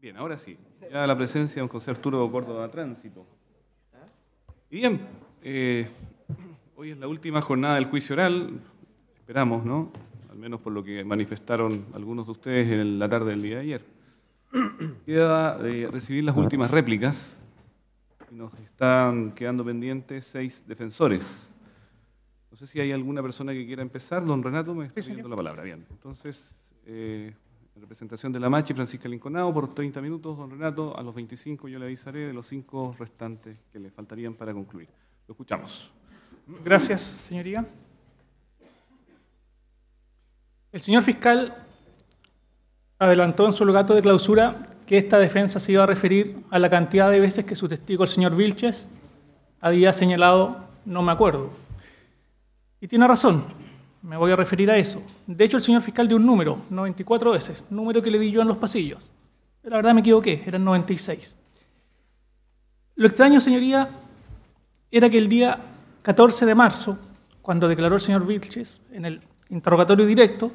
Bien, ahora sí. Ya la presencia de un José Arturo Córdoba Tránsito. Y Bien, eh, hoy es la última jornada del juicio oral, esperamos, ¿no? Al menos por lo que manifestaron algunos de ustedes en la tarde del día de ayer. Queda eh, recibir las últimas réplicas. Nos están quedando pendientes seis defensores. No sé si hay alguna persona que quiera empezar. Don Renato, me está pidiendo la palabra. Bien, entonces... Eh, representación de la Machi, Francisca linconado por 30 minutos, don Renato, a los 25 yo le avisaré de los cinco restantes que le faltarían para concluir. Lo escuchamos. Gracias, señoría. El señor fiscal adelantó en su logato de clausura que esta defensa se iba a referir a la cantidad de veces que su testigo, el señor Vilches, había señalado no me acuerdo. Y tiene razón. Me voy a referir a eso. De hecho, el señor fiscal dio un número, 94 veces, número que le di yo en los pasillos. Pero la verdad me equivoqué, eran 96. Lo extraño, señoría, era que el día 14 de marzo, cuando declaró el señor Vilches en el interrogatorio directo,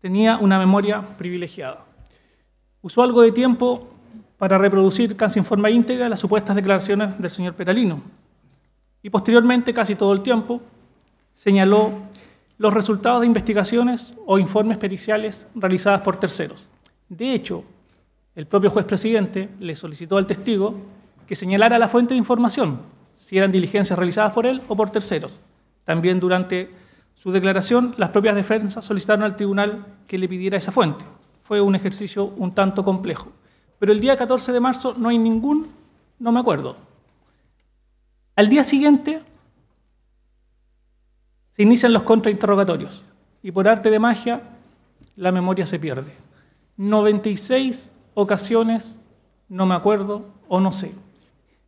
tenía una memoria privilegiada. Usó algo de tiempo para reproducir casi en forma íntegra las supuestas declaraciones del señor Peralino. Y posteriormente, casi todo el tiempo, señaló los resultados de investigaciones o informes periciales realizadas por terceros. De hecho, el propio juez presidente le solicitó al testigo que señalara la fuente de información, si eran diligencias realizadas por él o por terceros. También durante su declaración, las propias defensas solicitaron al tribunal que le pidiera esa fuente. Fue un ejercicio un tanto complejo. Pero el día 14 de marzo no hay ningún, no me acuerdo. Al día siguiente, se inician los contrainterrogatorios y por arte de magia la memoria se pierde. 96 ocasiones, no me acuerdo o no sé.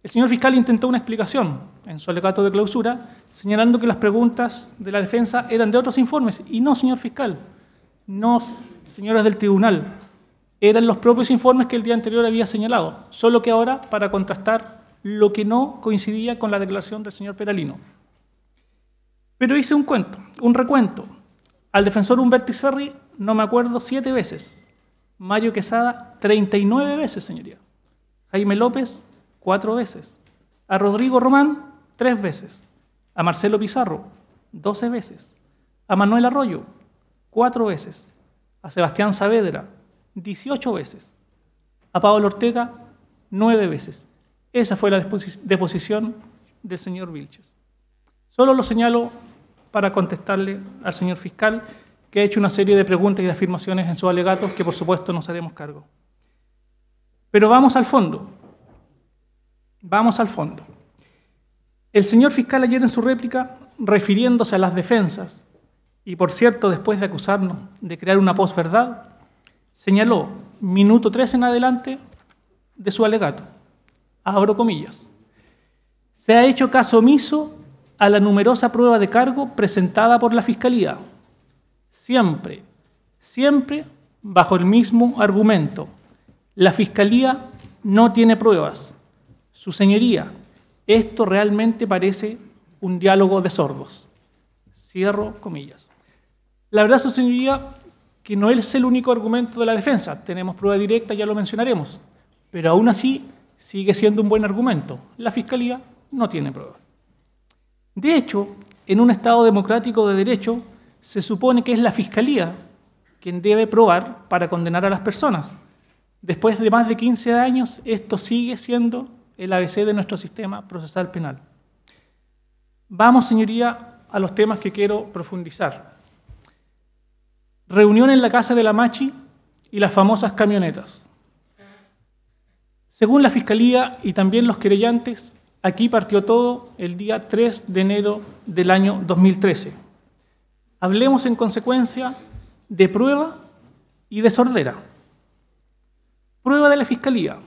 El señor fiscal intentó una explicación en su alegato de clausura, señalando que las preguntas de la defensa eran de otros informes. Y no, señor fiscal, no, señores del tribunal, eran los propios informes que el día anterior había señalado, solo que ahora para contrastar lo que no coincidía con la declaración del señor Peralino. Pero hice un cuento, un recuento. Al defensor Humberto Serri, no me acuerdo, siete veces. Mario Quesada, 39 veces, señoría. Jaime López, cuatro veces. A Rodrigo Román, tres veces. A Marcelo Pizarro, doce veces. A Manuel Arroyo, cuatro veces. A Sebastián Saavedra, 18 veces. A Pablo Ortega, nueve veces. Esa fue la deposición del señor Vilches. Solo lo señalo para contestarle al señor fiscal que ha hecho una serie de preguntas y de afirmaciones en su alegato que por supuesto nos haremos cargo. Pero vamos al fondo. Vamos al fondo. El señor fiscal ayer en su réplica, refiriéndose a las defensas, y por cierto, después de acusarnos de crear una posverdad, señaló, minuto 3 en adelante, de su alegato. Abro comillas. Se ha hecho caso omiso a la numerosa prueba de cargo presentada por la Fiscalía. Siempre, siempre bajo el mismo argumento. La Fiscalía no tiene pruebas. Su señoría, esto realmente parece un diálogo de sordos. Cierro comillas. La verdad, su señoría, que no es el único argumento de la defensa. Tenemos prueba directa, ya lo mencionaremos. Pero aún así sigue siendo un buen argumento. La Fiscalía no tiene pruebas. De hecho, en un Estado democrático de derecho, se supone que es la Fiscalía quien debe probar para condenar a las personas. Después de más de 15 años, esto sigue siendo el ABC de nuestro sistema procesal penal. Vamos, señoría, a los temas que quiero profundizar. Reunión en la casa de la Machi y las famosas camionetas. Según la Fiscalía y también los querellantes, Aquí partió todo el día 3 de enero del año 2013. Hablemos en consecuencia de prueba y de sordera. Prueba de la Fiscalía,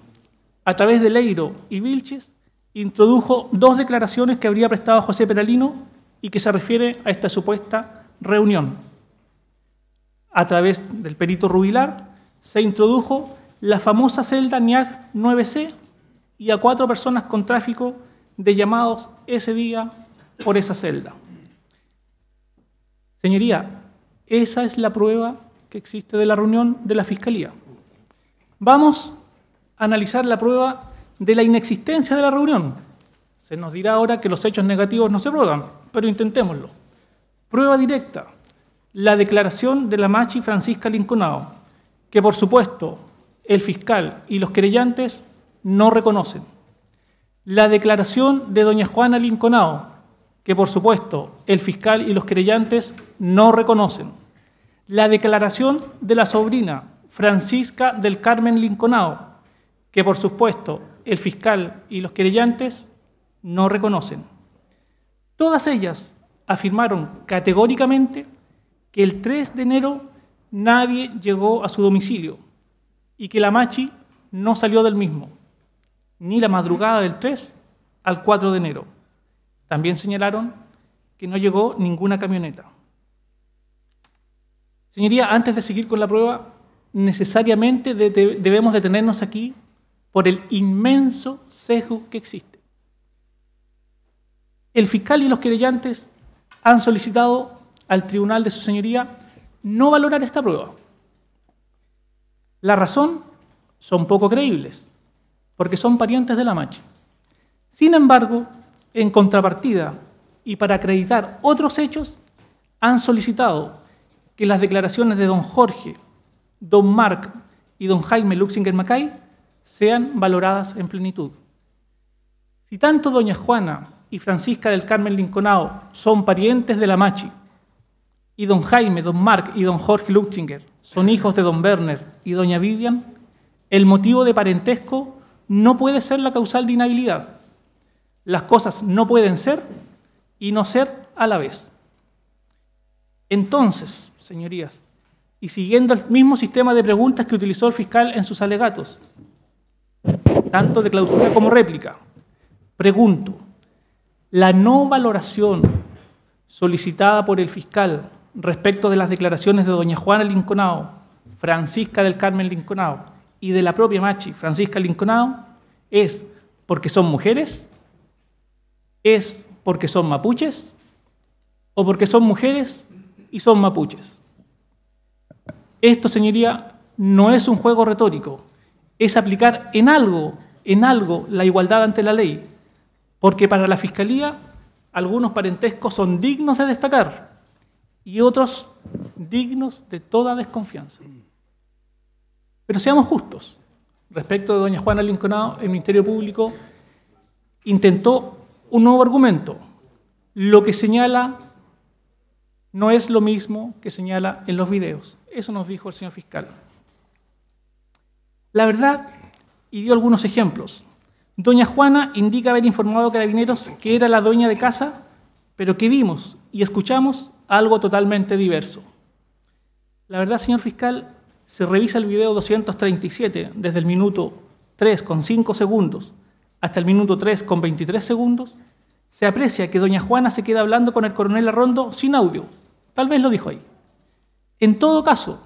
a través de Leiro y Vilches, introdujo dos declaraciones que habría prestado José Peralino y que se refiere a esta supuesta reunión. A través del perito rubilar se introdujo la famosa celda NIAC 9C y a cuatro personas con tráfico de llamados ese día por esa celda. Señoría, esa es la prueba que existe de la reunión de la Fiscalía. Vamos a analizar la prueba de la inexistencia de la reunión. Se nos dirá ahora que los hechos negativos no se prueban, pero intentémoslo. Prueba directa, la declaración de la Machi Francisca Linconao, que por supuesto el fiscal y los querellantes no reconocen la declaración de doña Juana Linconao, que por supuesto el fiscal y los querellantes no reconocen. La declaración de la sobrina Francisca del Carmen Linconao, que por supuesto el fiscal y los querellantes no reconocen. Todas ellas afirmaron categóricamente que el 3 de enero nadie llegó a su domicilio y que la machi no salió del mismo ni la madrugada del 3 al 4 de enero. También señalaron que no llegó ninguna camioneta. Señoría, antes de seguir con la prueba, necesariamente debemos detenernos aquí por el inmenso sesgo que existe. El fiscal y los querellantes han solicitado al tribunal de su señoría no valorar esta prueba. La razón son poco creíbles porque son parientes de la Machi. Sin embargo, en contrapartida y para acreditar otros hechos, han solicitado que las declaraciones de don Jorge, don Marc y don Jaime Luxinger Macay sean valoradas en plenitud. Si tanto doña Juana y Francisca del Carmen Linconao son parientes de la Machi, y don Jaime, don Mark y don Jorge Luxinger son hijos de don Werner y doña Vivian, el motivo de parentesco no puede ser la causal de inhabilidad. Las cosas no pueden ser y no ser a la vez. Entonces, señorías, y siguiendo el mismo sistema de preguntas que utilizó el fiscal en sus alegatos, tanto de clausura como réplica, pregunto, la no valoración solicitada por el fiscal respecto de las declaraciones de doña Juana Linconao, Francisca del Carmen Linconao, y de la propia Machi, Francisca Linconao, es porque son mujeres, es porque son mapuches o porque son mujeres y son mapuches. Esto, señoría, no es un juego retórico, es aplicar en algo, en algo, la igualdad ante la ley, porque para la Fiscalía algunos parentescos son dignos de destacar y otros dignos de toda desconfianza. Pero seamos justos. Respecto de doña Juana Linconado, el Ministerio Público intentó un nuevo argumento. Lo que señala no es lo mismo que señala en los videos. Eso nos dijo el señor fiscal. La verdad, y dio algunos ejemplos. Doña Juana indica haber informado a carabineros que era la dueña de casa, pero que vimos y escuchamos algo totalmente diverso. La verdad, señor fiscal, se revisa el video 237 desde el minuto 3 con 5 segundos hasta el minuto 3 con 23 segundos, se aprecia que doña Juana se queda hablando con el coronel Arrondo sin audio. Tal vez lo dijo ahí. En todo caso,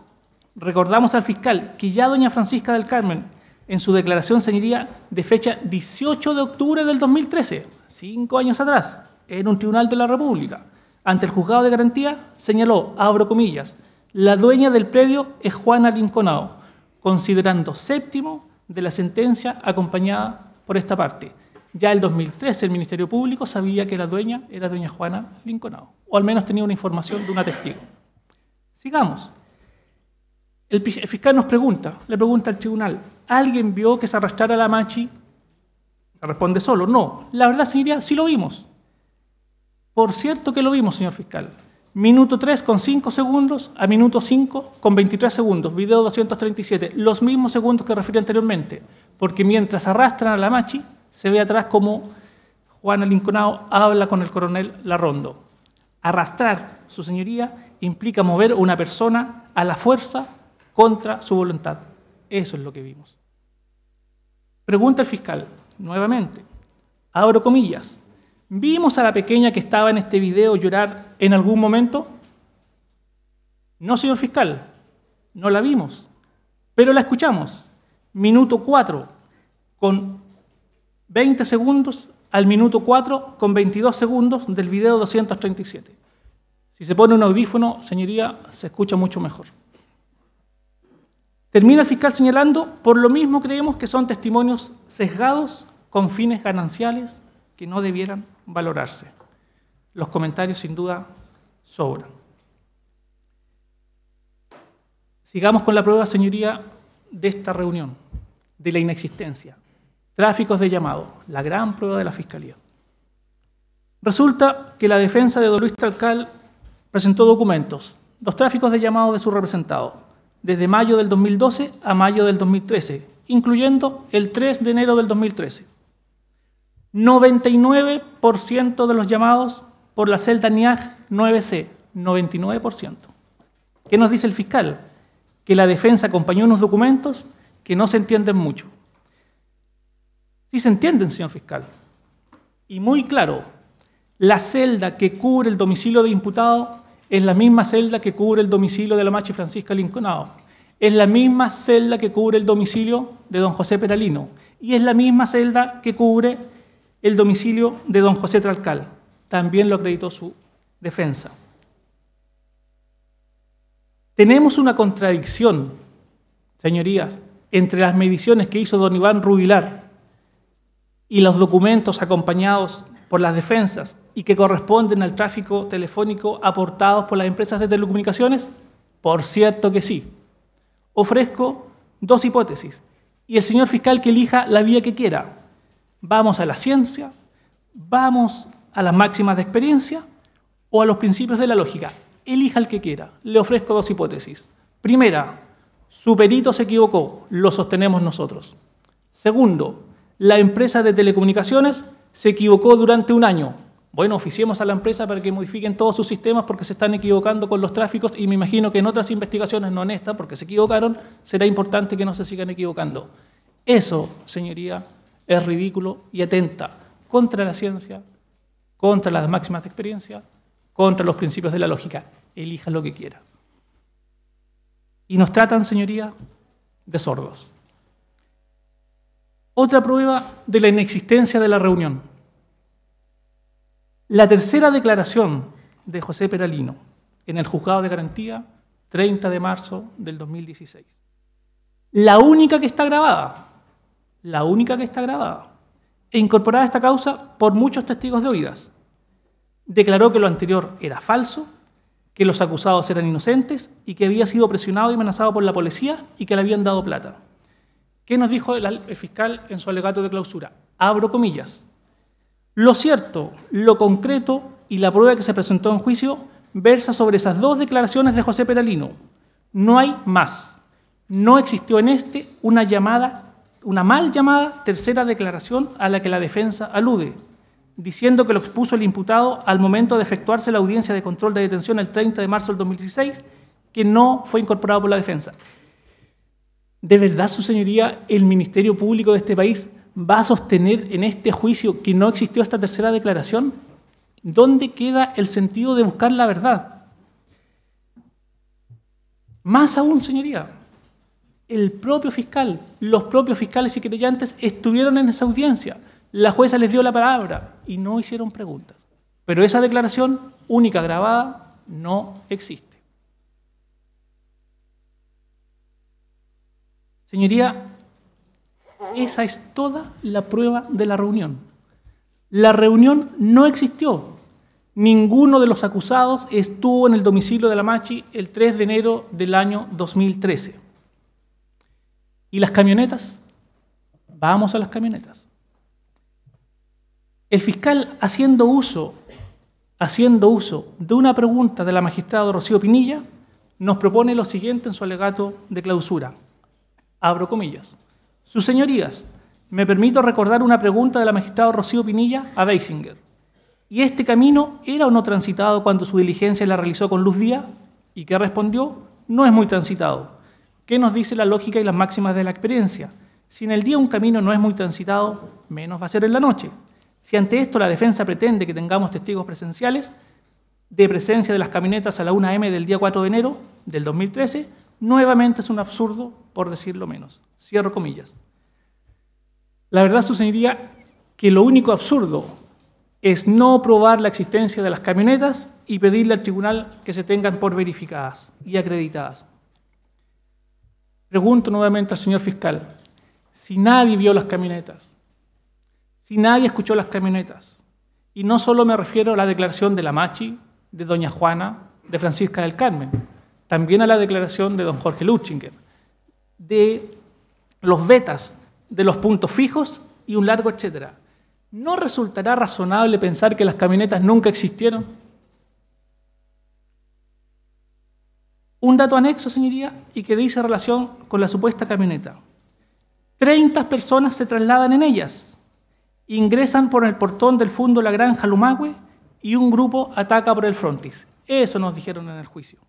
recordamos al fiscal que ya doña Francisca del Carmen en su declaración señoría de fecha 18 de octubre del 2013, cinco años atrás, en un tribunal de la República, ante el juzgado de garantía, señaló, abro comillas, la dueña del predio es Juana Linconao, considerando séptimo de la sentencia acompañada por esta parte. Ya el 2013 el Ministerio Público sabía que la dueña era doña Juana Linconao, o al menos tenía una información de una testigo. Sigamos. El fiscal nos pregunta, le pregunta al tribunal, ¿alguien vio que se arrastrara la machi? Se responde solo, no. La verdad, señoría, sí lo vimos. Por cierto que lo vimos, señor fiscal. Minuto 3 con 5 segundos a minuto 5 con 23 segundos, video 237, los mismos segundos que refirió anteriormente, porque mientras arrastran a la machi, se ve atrás como Juan Alinconao habla con el coronel Larrondo. Arrastrar, su señoría, implica mover una persona a la fuerza contra su voluntad. Eso es lo que vimos. Pregunta el fiscal, nuevamente, abro comillas, ¿Vimos a la pequeña que estaba en este video llorar en algún momento? No, señor fiscal, no la vimos, pero la escuchamos. Minuto 4 con 20 segundos al minuto 4 con 22 segundos del video 237. Si se pone un audífono, señoría, se escucha mucho mejor. Termina el fiscal señalando, por lo mismo creemos que son testimonios sesgados con fines gananciales que no debieran valorarse. Los comentarios sin duda sobran. Sigamos con la prueba, señoría, de esta reunión, de la inexistencia. Tráficos de llamado, la gran prueba de la Fiscalía. Resulta que la defensa de Don Luis Talcal presentó documentos, los tráficos de llamado de su representado, desde mayo del 2012 a mayo del 2013, incluyendo el 3 de enero del 2013. 99% de los llamados por la celda NIAG 9C, 99%. ¿Qué nos dice el fiscal? Que la defensa acompañó unos documentos que no se entienden mucho. Sí se entienden, señor fiscal. Y muy claro, la celda que cubre el domicilio de imputado es la misma celda que cubre el domicilio de la machi Francisca Linconado. Es la misma celda que cubre el domicilio de don José Peralino. Y es la misma celda que cubre el domicilio de don José Tralcal. También lo acreditó su defensa. Tenemos una contradicción, señorías, entre las mediciones que hizo don Iván Rubilar y los documentos acompañados por las defensas y que corresponden al tráfico telefónico aportados por las empresas de telecomunicaciones? Por cierto que sí. Ofrezco dos hipótesis y el señor fiscal que elija la vía que quiera. ¿Vamos a la ciencia? ¿Vamos a las máximas de experiencia? ¿O a los principios de la lógica? Elija el que quiera. Le ofrezco dos hipótesis. Primera, su perito se equivocó, lo sostenemos nosotros. Segundo, la empresa de telecomunicaciones se equivocó durante un año. Bueno, oficiemos a la empresa para que modifiquen todos sus sistemas porque se están equivocando con los tráficos y me imagino que en otras investigaciones, no en porque se equivocaron, será importante que no se sigan equivocando. Eso, señoría, es ridículo y atenta contra la ciencia, contra las máximas de experiencia, contra los principios de la lógica. Elija lo que quiera. Y nos tratan, señoría, de sordos. Otra prueba de la inexistencia de la reunión. La tercera declaración de José Peralino en el juzgado de garantía, 30 de marzo del 2016. La única que está grabada, la única que está grabada, e incorporada a esta causa por muchos testigos de oídas. Declaró que lo anterior era falso, que los acusados eran inocentes y que había sido presionado y amenazado por la policía y que le habían dado plata. ¿Qué nos dijo el, fiscal en su alegato de clausura? Abro comillas. Lo cierto, lo concreto y la prueba que se presentó en juicio versa sobre esas dos declaraciones de José Peralino. No hay más. No existió en este una llamada una mal llamada tercera declaración a la que la defensa alude, diciendo que lo expuso el imputado al momento de efectuarse la audiencia de control de detención el 30 de marzo del 2016, que no fue incorporado por la defensa. ¿De verdad, su señoría, el Ministerio Público de este país va a sostener en este juicio que no existió esta tercera declaración? ¿Dónde queda el sentido de buscar la verdad? Más aún, señoría, el propio fiscal, los propios fiscales y creyentes estuvieron en esa audiencia. La jueza les dio la palabra y no hicieron preguntas. Pero esa declaración única grabada no existe. Señoría, esa es toda la prueba de la reunión. La reunión no existió. Ninguno de los acusados estuvo en el domicilio de la Machi el 3 de enero del año 2013. ¿Y las camionetas? Vamos a las camionetas. El fiscal haciendo uso, haciendo uso de una pregunta de la magistrada Rocío Pinilla, nos propone lo siguiente en su alegato de clausura. Abro comillas. Sus señorías, me permito recordar una pregunta de la magistrada Rocío Pinilla a Weisinger. ¿Y este camino era o no transitado cuando su diligencia la realizó con Luz Día? ¿Y qué respondió? No es muy transitado. ¿Qué nos dice la lógica y las máximas de la experiencia? Si en el día un camino no es muy transitado, menos va a ser en la noche. Si ante esto la defensa pretende que tengamos testigos presenciales de presencia de las camionetas a la 1 m del día 4 de enero del 2013, nuevamente es un absurdo, por decirlo menos. Cierro comillas. La verdad sucedería que lo único absurdo es no probar la existencia de las camionetas y pedirle al tribunal que se tengan por verificadas y acreditadas. Pregunto nuevamente al señor fiscal, si nadie vio las camionetas, si nadie escuchó las camionetas, y no solo me refiero a la declaración de la Machi, de doña Juana, de Francisca del Carmen, también a la declaración de don Jorge Luchinger, de los vetas, de los puntos fijos y un largo etcétera. ¿No resultará razonable pensar que las camionetas nunca existieron? Un dato anexo, señoría, y que dice relación con la supuesta camioneta. Treinta personas se trasladan en ellas, ingresan por el portón del fondo de la granja Lumagüe y un grupo ataca por el frontis. Eso nos dijeron en el juicio.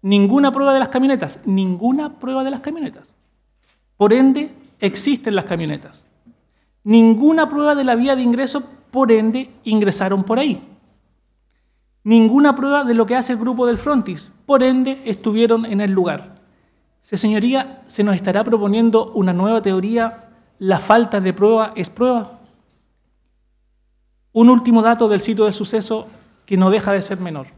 Ninguna prueba de las camionetas, ninguna prueba de las camionetas. Por ende, existen las camionetas. Ninguna prueba de la vía de ingreso, por ende, ingresaron por ahí ninguna prueba de lo que hace el grupo del frontis, por ende estuvieron en el lugar. señoría, ¿se nos estará proponiendo una nueva teoría? ¿La falta de prueba es prueba? Un último dato del sitio de suceso que no deja de ser menor.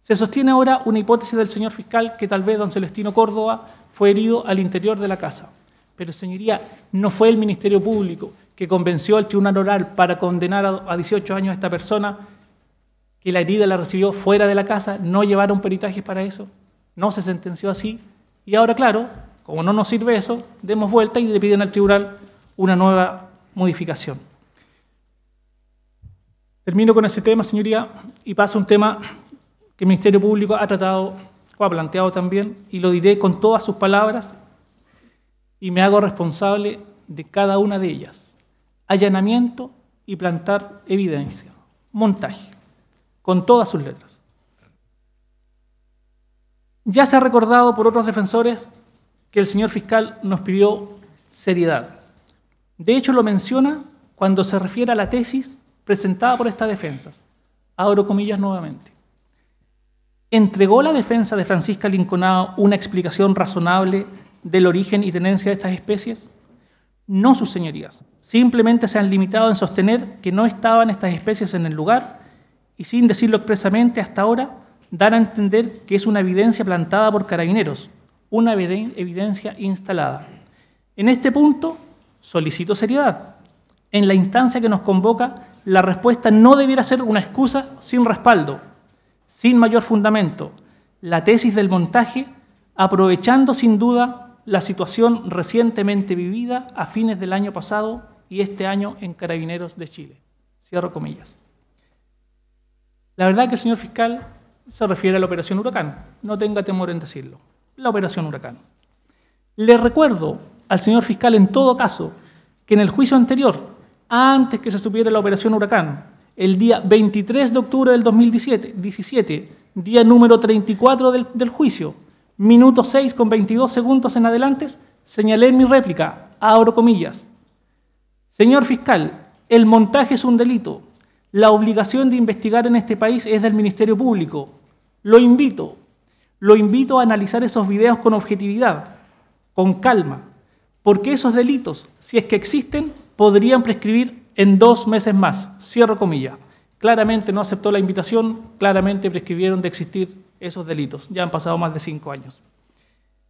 Se sostiene ahora una hipótesis del señor fiscal que tal vez don Celestino Córdoba fue herido al interior de la casa. Pero, señoría, no fue el Ministerio Público que convenció al Tribunal Oral para condenar a 18 años a esta persona que la herida la recibió fuera de la casa, no llevaron peritajes para eso, no se sentenció así. Y ahora, claro, como no nos sirve eso, demos vuelta y le piden al tribunal una nueva modificación. Termino con ese tema, señoría, y paso a un tema que el Ministerio Público ha tratado o ha planteado también, y lo diré con todas sus palabras y me hago responsable de cada una de ellas. Allanamiento y plantar evidencia. Montaje con todas sus letras. Ya se ha recordado por otros defensores que el señor fiscal nos pidió seriedad. De hecho, lo menciona cuando se refiere a la tesis presentada por estas defensas. Abro comillas nuevamente. ¿Entregó la defensa de Francisca linconado una explicación razonable del origen y tenencia de estas especies? No, sus señorías. Simplemente se han limitado en sostener que no estaban estas especies en el lugar y sin decirlo expresamente hasta ahora, dar a entender que es una evidencia plantada por carabineros, una evidencia instalada. En este punto, solicito seriedad. En la instancia que nos convoca, la respuesta no debiera ser una excusa sin respaldo, sin mayor fundamento. La tesis del montaje, aprovechando sin duda la situación recientemente vivida a fines del año pasado y este año en Carabineros de Chile. Cierro comillas. La verdad que el señor fiscal se refiere a la operación Huracán. No tenga temor en decirlo. La operación Huracán. Le recuerdo al señor fiscal en todo caso que en el juicio anterior, antes que se supiera la operación Huracán, el día 23 de octubre del 2017, 17, día número 34 del, del juicio, minuto 6 con 22 segundos en adelante, señalé en mi réplica, abro comillas, señor fiscal, el montaje es un delito, la obligación de investigar en este país es del Ministerio Público. Lo invito, lo invito a analizar esos videos con objetividad, con calma, porque esos delitos, si es que existen, podrían prescribir en dos meses más. Cierro comillas. Claramente no aceptó la invitación, claramente prescribieron de existir esos delitos. Ya han pasado más de cinco años.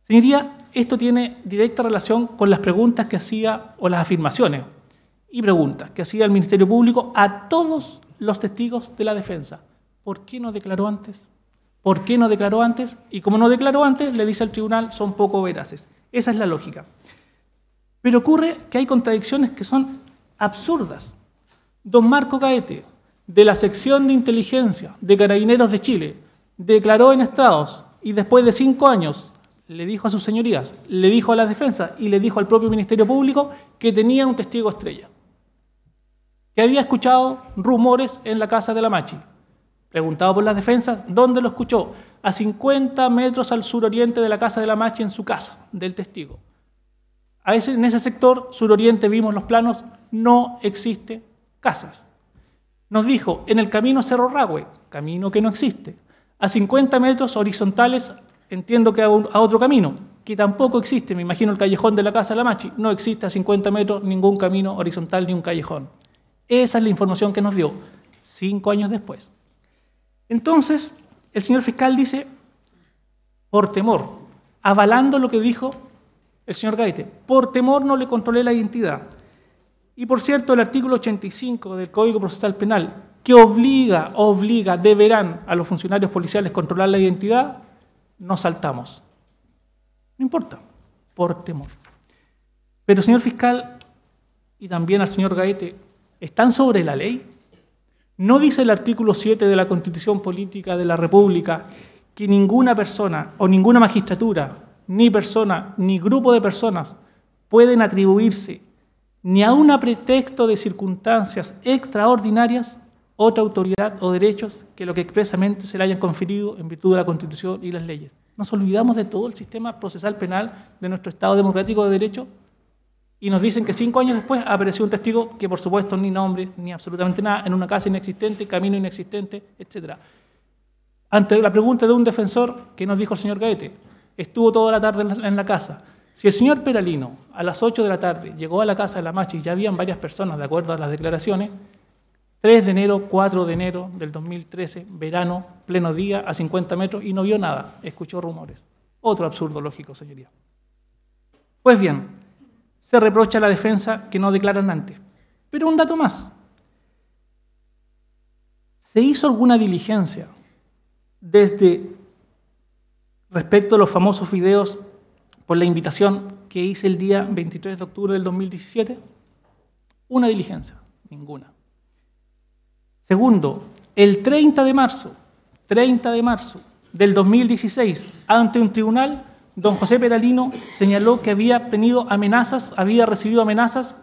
Señoría, esto tiene directa relación con las preguntas que hacía o las afirmaciones y pregunta, que hacía el Ministerio Público a todos los testigos de la defensa. ¿Por qué no declaró antes? ¿Por qué no declaró antes? Y como no declaró antes, le dice al tribunal, son poco veraces. Esa es la lógica. Pero ocurre que hay contradicciones que son absurdas. Don Marco Caete, de la sección de inteligencia de Carabineros de Chile, declaró en estados y después de cinco años le dijo a sus señorías, le dijo a la defensa y le dijo al propio Ministerio Público que tenía un testigo estrella que había escuchado rumores en la casa de la Machi. Preguntado por las defensas, ¿dónde lo escuchó? A 50 metros al suroriente de la casa de la Machi, en su casa, del testigo. A en ese sector, suroriente, vimos los planos, no existe casas. Nos dijo, en el camino Cerro Ragüe, camino que no existe. A 50 metros horizontales, entiendo que a, a otro camino, que tampoco existe. Me imagino el callejón de la casa de la Machi. No existe a 50 metros ningún camino horizontal ni un callejón. Esa es la información que nos dio cinco años después. Entonces, el señor fiscal dice, por temor, avalando lo que dijo el señor Gaite, por temor no le controlé la identidad. Y por cierto, el artículo 85 del Código Procesal Penal, que obliga, obliga, deberán a los funcionarios policiales controlar la identidad, nos saltamos. No importa, por temor. Pero señor fiscal, y también al señor Gaete, ¿Están sobre la ley? ¿No dice el artículo 7 de la Constitución Política de la República que ninguna persona o ninguna magistratura, ni persona, ni grupo de personas pueden atribuirse ni a un pretexto de circunstancias extraordinarias otra autoridad o derechos que lo que expresamente se le hayan conferido en virtud de la Constitución y las leyes? ¿Nos olvidamos de todo el sistema procesal penal de nuestro Estado democrático de derecho? Y nos dicen que cinco años después apareció un testigo que, por supuesto, ni nombre, ni absolutamente nada, en una casa inexistente, camino inexistente, etc. Ante la pregunta de un defensor, que nos dijo el señor Gaete? Estuvo toda la tarde en la casa. Si el señor Peralino a las 8 de la tarde llegó a la casa de la Machi y ya habían varias personas, de acuerdo a las declaraciones, 3 de enero, 4 de enero del 2013, verano, pleno día, a 50 metros, y no vio nada, escuchó rumores. Otro absurdo lógico, señoría. Pues bien, se reprocha a la defensa que no declaran antes. Pero un dato más. ¿Se hizo alguna diligencia desde respecto a los famosos videos por la invitación que hice el día 23 de octubre del 2017? Una diligencia, ninguna. Segundo, el 30 de marzo, 30 de marzo del 2016, ante un tribunal, don José Peralino señaló que había tenido amenazas, había recibido amenazas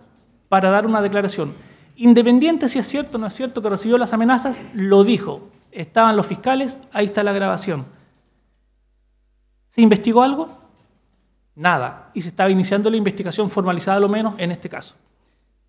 para dar una declaración. Independiente si es cierto o no es cierto que recibió las amenazas, lo dijo. Estaban los fiscales, ahí está la grabación. ¿Se investigó algo? Nada. Y se estaba iniciando la investigación formalizada, lo menos en este caso.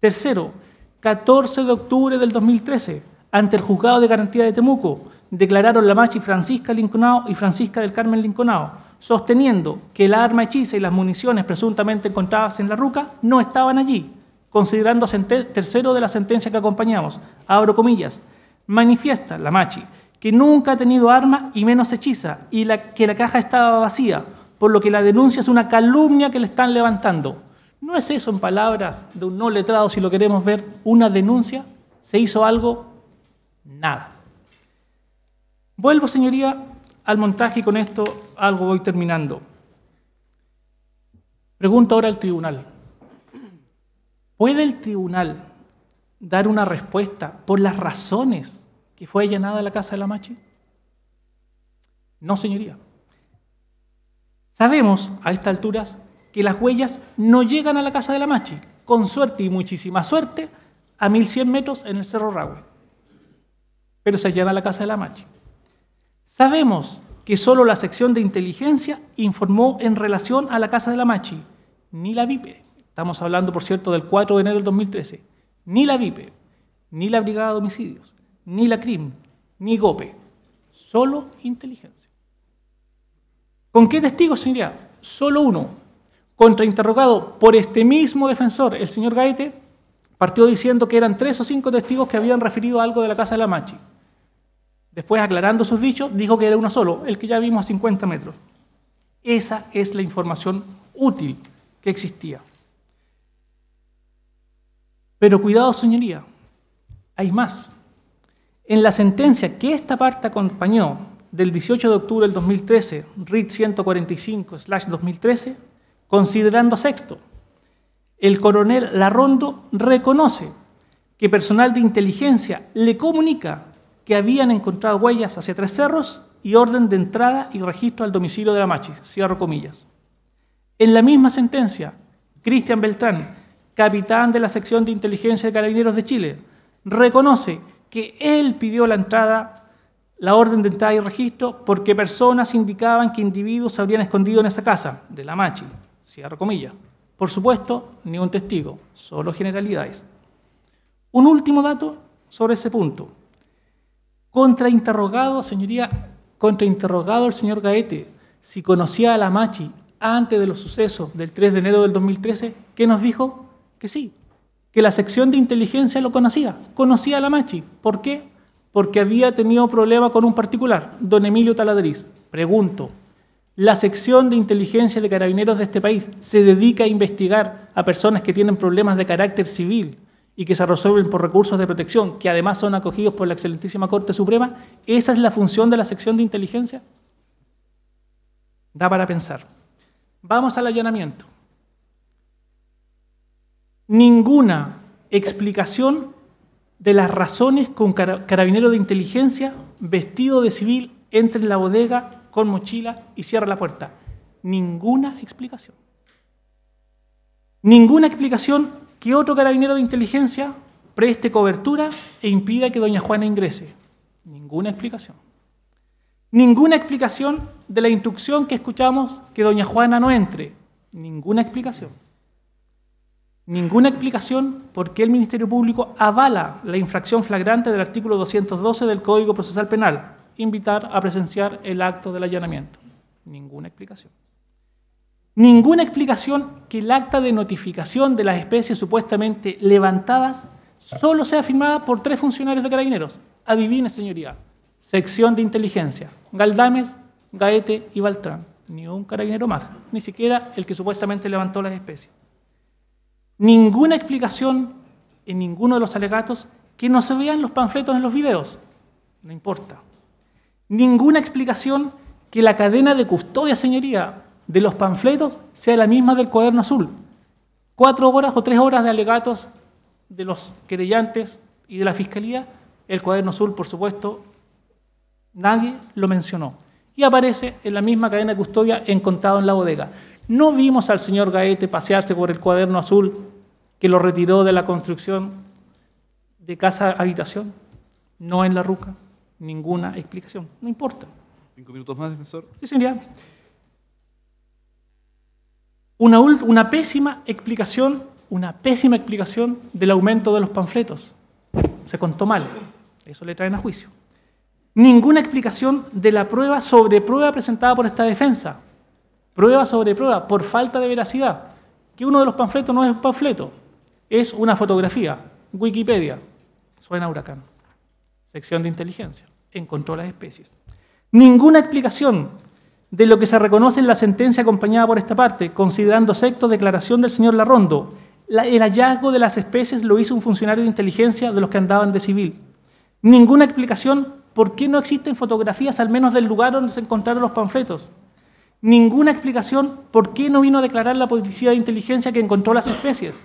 Tercero, 14 de octubre del 2013, ante el juzgado de garantía de Temuco, declararon la Francisca Linconao y Francisca del Carmen Linconao sosteniendo que el arma hechiza y las municiones presuntamente encontradas en la ruca no estaban allí, considerando tercero de la sentencia que acompañamos, abro comillas, manifiesta la machi que nunca ha tenido arma y menos hechiza y que la caja estaba vacía, por lo que la denuncia es una calumnia que le están levantando. ¿No es eso, en palabras de un no letrado, si lo queremos ver, una denuncia? ¿Se hizo algo? Nada. Vuelvo, señoría, al montaje y con esto algo voy terminando. Pregunta ahora al tribunal. ¿Puede el tribunal dar una respuesta por las razones que fue allanada la casa de la Machi? No, señoría. Sabemos a estas alturas que las huellas no llegan a la casa de la Machi, con suerte y muchísima suerte, a 1100 metros en el Cerro ragüe Pero se allana la casa de la Machi. Sabemos que solo la sección de inteligencia informó en relación a la Casa de la Machi, ni la VIPE. Estamos hablando, por cierto, del 4 de enero del 2013. Ni la VIPE, ni la Brigada de Homicidios, ni la CRIM, ni GOPE. Solo inteligencia. ¿Con qué testigos, señoría? Solo uno. Contrainterrogado por este mismo defensor, el señor Gaete, partió diciendo que eran tres o cinco testigos que habían referido algo de la Casa de la Machi. Después, aclarando sus dichos, dijo que era uno solo, el que ya vimos a 50 metros. Esa es la información útil que existía. Pero cuidado, señoría, hay más. En la sentencia que esta parte acompañó del 18 de octubre del 2013, RIT 145-2013, considerando sexto, el coronel Larrondo reconoce que personal de inteligencia le comunica que habían encontrado huellas hacia tres cerros y orden de entrada y registro al domicilio de la Machi, cierro comillas. En la misma sentencia, Cristian Beltrán, capitán de la sección de inteligencia de Carabineros de Chile, reconoce que él pidió la entrada, la orden de entrada y registro porque personas indicaban que individuos se habrían escondido en esa casa de la Machi, cierro comillas. Por supuesto, ni un testigo, solo generalidades. Un último dato sobre ese punto. Contrainterrogado, señoría, contrainterrogado el señor Gaete si conocía a la Machi antes de los sucesos del 3 de enero del 2013, ¿qué nos dijo? Que sí, que la sección de inteligencia lo conocía, conocía a la Machi. ¿Por qué? Porque había tenido problema con un particular, don Emilio Taladriz. Pregunto, ¿la sección de inteligencia de carabineros de este país se dedica a investigar a personas que tienen problemas de carácter civil y que se resuelven por recursos de protección, que además son acogidos por la excelentísima Corte Suprema, ¿esa es la función de la sección de inteligencia? Da para pensar. Vamos al allanamiento. Ninguna explicación de las razones con carabinero de inteligencia vestido de civil entra en la bodega con mochila y cierra la puerta. Ninguna explicación. Ninguna explicación que otro carabinero de inteligencia preste cobertura e impida que doña Juana ingrese. Ninguna explicación. Ninguna explicación de la instrucción que escuchamos que doña Juana no entre. Ninguna explicación. Ninguna explicación por qué el Ministerio Público avala la infracción flagrante del artículo 212 del Código Procesal Penal, invitar a presenciar el acto del allanamiento. Ninguna explicación ninguna explicación que el acta de notificación de las especies supuestamente levantadas solo sea firmada por tres funcionarios de carabineros. Adivine, señoría. Sección de inteligencia. Galdames, Gaete y Baltrán. Ni un carabinero más. Ni siquiera el que supuestamente levantó las especies. Ninguna explicación en ninguno de los alegatos que no se vean los panfletos en los videos. No importa. Ninguna explicación que la cadena de custodia, señoría, de los panfletos sea la misma del cuaderno azul. Cuatro horas o tres horas de alegatos de los querellantes y de la fiscalía. El cuaderno azul, por supuesto, nadie lo mencionó. Y aparece en la misma cadena de custodia encontrado en la bodega. No vimos al señor Gaete pasearse por el cuaderno azul que lo retiró de la construcción de casa-habitación. No en la ruca. Ninguna explicación. No importa. Cinco minutos más, defensor. Sí, señoría. Una, pésima explicación, una pésima explicación del aumento de los panfletos. Se contó mal. Eso le traen a juicio. Ninguna explicación de la prueba sobre prueba presentada por esta defensa. Prueba sobre prueba, por falta de veracidad. Que uno de los panfletos no es un panfleto, es una fotografía. Wikipedia. Suena huracán. Sección de inteligencia. Encontró las especies. Ninguna explicación de lo que se reconoce en la sentencia acompañada por esta parte, considerando sexto declaración del señor Larrondo. el hallazgo de las especies lo hizo un funcionario de inteligencia de los que andaban de civil. Ninguna explicación por qué no existen fotografías, al menos del lugar donde se encontraron los panfletos. Ninguna explicación por qué no vino a declarar la policía de inteligencia que encontró las especies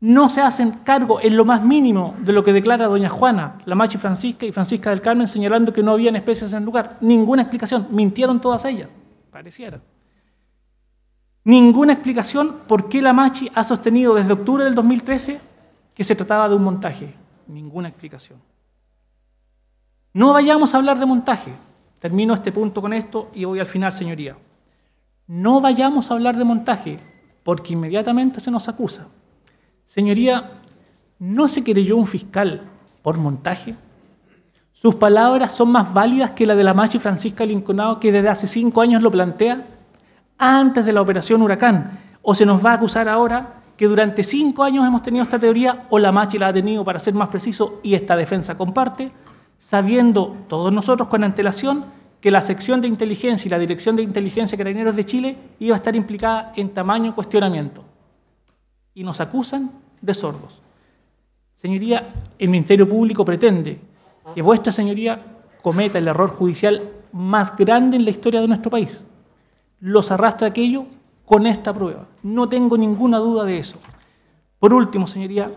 no se hacen cargo en lo más mínimo de lo que declara doña Juana, la Machi Francisca y Francisca del Carmen, señalando que no habían especies en el lugar. Ninguna explicación. Mintieron todas ellas, pareciera. Ninguna explicación por qué la Machi ha sostenido desde octubre del 2013 que se trataba de un montaje. Ninguna explicación. No vayamos a hablar de montaje. Termino este punto con esto y voy al final, señoría. No vayamos a hablar de montaje porque inmediatamente se nos acusa Señoría, ¿no se creyó un fiscal por montaje? ¿Sus palabras son más válidas que la de la Machi Francisca Linconado que desde hace cinco años lo plantea? Antes de la operación Huracán. ¿O se nos va a acusar ahora que durante cinco años hemos tenido esta teoría, o la Machi la ha tenido, para ser más preciso, y esta defensa comparte, sabiendo todos nosotros con antelación que la sección de inteligencia y la dirección de inteligencia de Carabineros de Chile iba a estar implicada en tamaño cuestionamiento y nos acusan de sordos. Señoría, el Ministerio Público pretende que vuestra señoría cometa el error judicial más grande en la historia de nuestro país. Los arrastra aquello con esta prueba. No tengo ninguna duda de eso. Por último, señoría,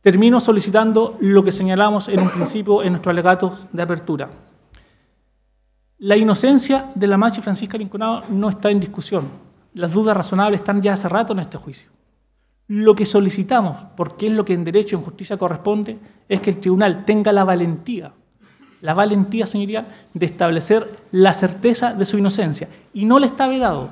termino solicitando lo que señalamos en un principio en nuestro alegato de apertura. La inocencia de la Machi Francisca Linconado no está en discusión las dudas razonables están ya hace rato en este juicio. Lo que solicitamos, porque es lo que en derecho y en justicia corresponde, es que el tribunal tenga la valentía, la valentía, señoría, de establecer la certeza de su inocencia. Y no le está vedado.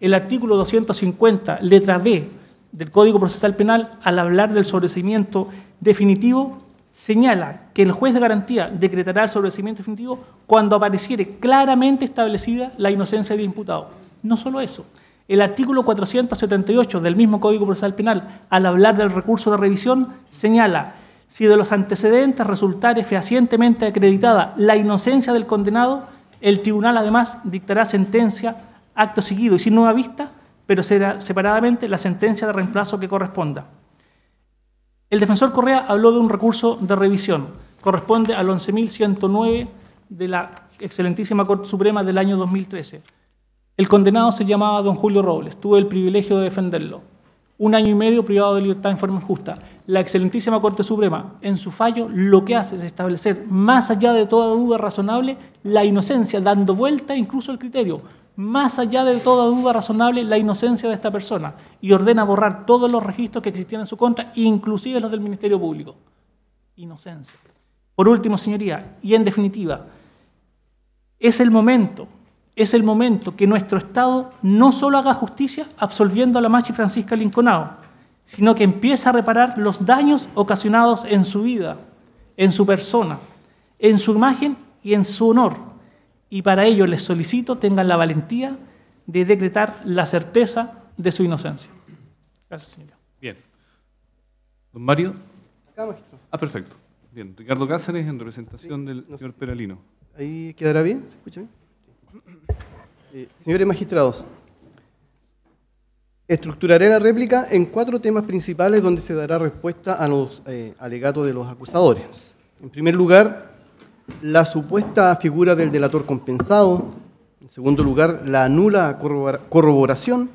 El artículo 250, letra B del Código Procesal Penal, al hablar del sobreseimiento definitivo, señala que el juez de garantía decretará el sobreseimiento definitivo cuando apareciere claramente establecida la inocencia del imputado. No solo eso, el artículo 478 del mismo Código Procesal Penal, al hablar del recurso de revisión, señala, si de los antecedentes resultare fehacientemente acreditada la inocencia del condenado, el tribunal además dictará sentencia acto seguido y sin nueva vista, pero será separadamente la sentencia de reemplazo que corresponda. El defensor Correa habló de un recurso de revisión, corresponde al 11.109 de la excelentísima Corte Suprema del año 2013. El condenado se llamaba don Julio Robles, tuve el privilegio de defenderlo. Un año y medio privado de libertad en forma injusta. La excelentísima Corte Suprema, en su fallo, lo que hace es establecer, más allá de toda duda razonable, la inocencia, dando vuelta incluso al criterio, más allá de toda duda razonable, la inocencia de esta persona y ordena borrar todos los registros que existían en su contra, inclusive los del Ministerio Público. Inocencia. Por último, señoría, y en definitiva, es el momento es el momento que nuestro Estado no solo haga justicia absolviendo a la machi Francisca Linconao, sino que empiece a reparar los daños ocasionados en su vida, en su persona, en su imagen y en su honor. Y para ello les solicito tengan la valentía de decretar la certeza de su inocencia. Gracias, señoría. Bien. Don Mario. Acá, maestro. Ah, perfecto. Bien. Ricardo Cáceres en representación del señor Peralino. ¿Ahí quedará bien? ¿Se escucha bien? Eh, señores magistrados, estructuraré la réplica en cuatro temas principales donde se dará respuesta a los eh, alegatos de los acusadores. En primer lugar, la supuesta figura del delator compensado. En segundo lugar, la nula corroboración.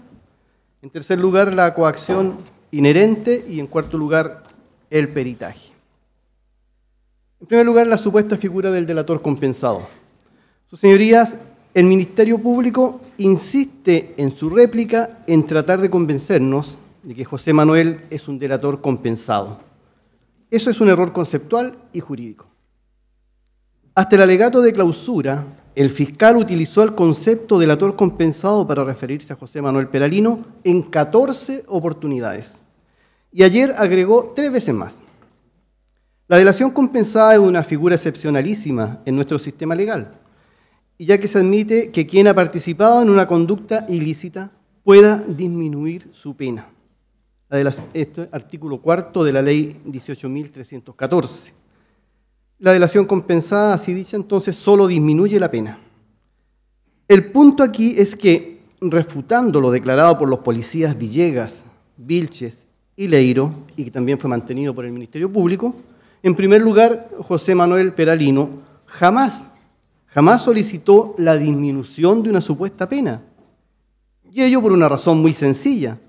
En tercer lugar, la coacción inherente. Y en cuarto lugar, el peritaje. En primer lugar, la supuesta figura del delator compensado. Sus señorías, el Ministerio Público insiste en su réplica en tratar de convencernos de que José Manuel es un delator compensado. Eso es un error conceptual y jurídico. Hasta el alegato de clausura, el fiscal utilizó el concepto delator compensado para referirse a José Manuel Peralino en 14 oportunidades. Y ayer agregó tres veces más. La delación compensada es una figura excepcionalísima en nuestro sistema legal y ya que se admite que quien ha participado en una conducta ilícita pueda disminuir su pena. La es artículo cuarto de la ley 18.314. La delación compensada, así dicha, entonces solo disminuye la pena. El punto aquí es que, refutando lo declarado por los policías Villegas, Vilches y Leiro, y que también fue mantenido por el Ministerio Público, en primer lugar, José Manuel Peralino jamás jamás solicitó la disminución de una supuesta pena. Y ello por una razón muy sencilla.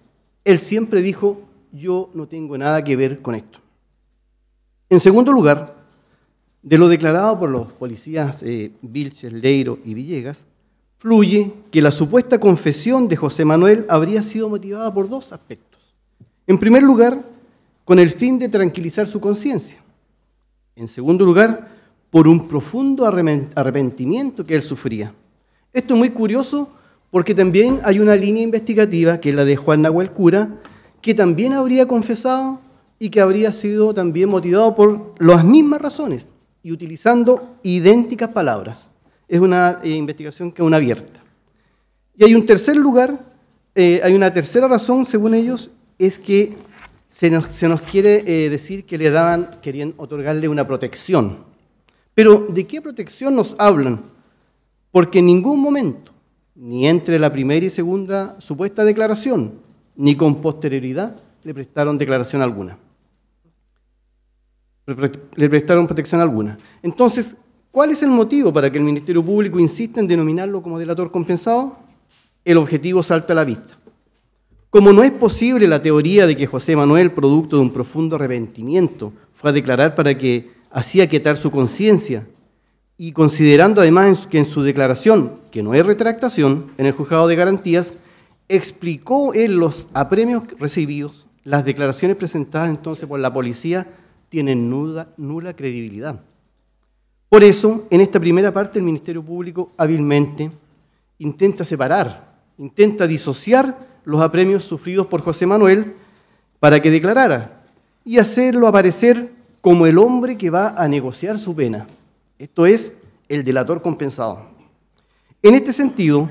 Él siempre dijo, yo no tengo nada que ver con esto. En segundo lugar, de lo declarado por los policías eh, Vilches, Leiro y Villegas, fluye que la supuesta confesión de José Manuel habría sido motivada por dos aspectos. En primer lugar, con el fin de tranquilizar su conciencia. En segundo lugar, por un profundo arrepentimiento que él sufría. Esto es muy curioso porque también hay una línea investigativa, que es la de Juan Nahuel Cura, que también habría confesado y que habría sido también motivado por las mismas razones y utilizando idénticas palabras. Es una eh, investigación que aún abierta. Y hay un tercer lugar, eh, hay una tercera razón, según ellos, es que se nos, quiere eh, decir que le daban, querían otorgarle una protección pero ¿de qué protección nos hablan? Porque en ningún momento, ni entre la primera y segunda supuesta declaración, ni con posterioridad, le prestaron declaración alguna. Le prestaron protección alguna. Entonces, ¿cuál es el motivo para que el Ministerio Público insista en denominarlo como delator compensado? El objetivo salta a la vista. Como no es posible la teoría de que José Manuel, producto de un profundo arrepentimiento, fue a declarar para que hacía quietar su conciencia. Y considerando además que en su declaración, que no es retractación, en el juzgado de garantías, explicó él los apremios recibidos, las declaraciones presentadas entonces por la policía tienen nula credibilidad. Por eso, en esta primera parte, el Ministerio Público hábilmente intenta separar, intenta disociar los apremios sufridos por José Manuel para que declarara y hacerlo aparecer como el hombre que va a negociar su pena, esto es, el delator compensado. En este sentido,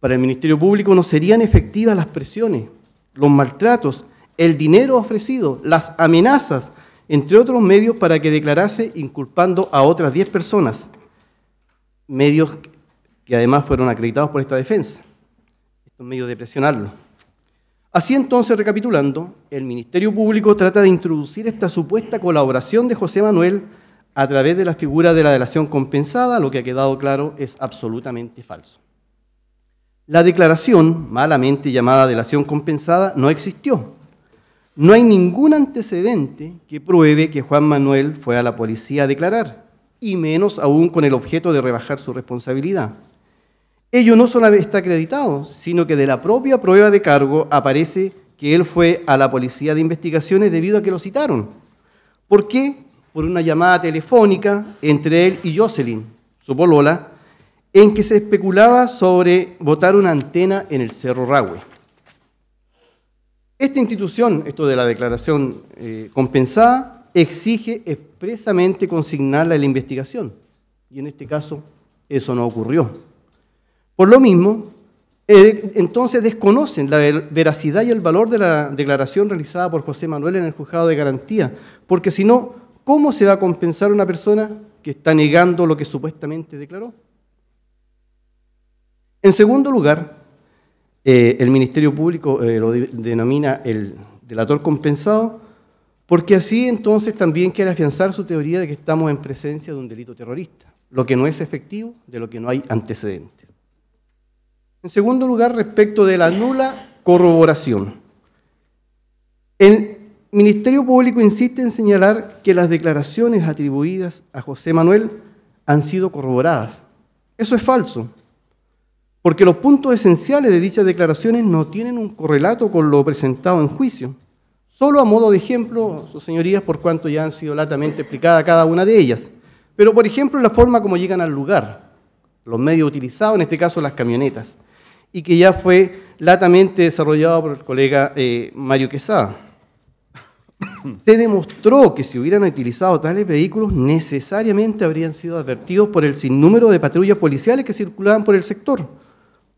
para el Ministerio Público no serían efectivas las presiones, los maltratos, el dinero ofrecido, las amenazas, entre otros medios para que declarase inculpando a otras 10 personas, medios que además fueron acreditados por esta defensa, estos medios de presionarlo. Así entonces, recapitulando, el Ministerio Público trata de introducir esta supuesta colaboración de José Manuel a través de la figura de la delación compensada, lo que ha quedado claro es absolutamente falso. La declaración, malamente llamada delación compensada, no existió. No hay ningún antecedente que pruebe que Juan Manuel fue a la policía a declarar, y menos aún con el objeto de rebajar su responsabilidad. Ello no solamente está acreditado, sino que de la propia prueba de cargo aparece que él fue a la policía de investigaciones debido a que lo citaron. ¿Por qué? Por una llamada telefónica entre él y Jocelyn, su polola, en que se especulaba sobre botar una antena en el Cerro Ragüe. Esta institución, esto de la declaración eh, compensada, exige expresamente consignarla a la investigación. Y en este caso, eso no ocurrió. Por lo mismo, eh, entonces desconocen la veracidad y el valor de la declaración realizada por José Manuel en el juzgado de garantía, porque si no, ¿cómo se va a compensar una persona que está negando lo que supuestamente declaró? En segundo lugar, eh, el Ministerio Público eh, lo denomina el delator compensado, porque así entonces también quiere afianzar su teoría de que estamos en presencia de un delito terrorista, lo que no es efectivo, de lo que no hay antecedentes. En segundo lugar, respecto de la nula corroboración. El Ministerio Público insiste en señalar que las declaraciones atribuidas a José Manuel han sido corroboradas. Eso es falso, porque los puntos esenciales de dichas declaraciones no tienen un correlato con lo presentado en juicio. Solo a modo de ejemplo, sus señorías, por cuanto ya han sido latamente explicadas cada una de ellas. Pero, por ejemplo, la forma como llegan al lugar, los medios utilizados, en este caso las camionetas y que ya fue latamente desarrollado por el colega eh, Mario Quesada. Se demostró que si hubieran utilizado tales vehículos, necesariamente habrían sido advertidos por el sinnúmero de patrullas policiales que circulaban por el sector,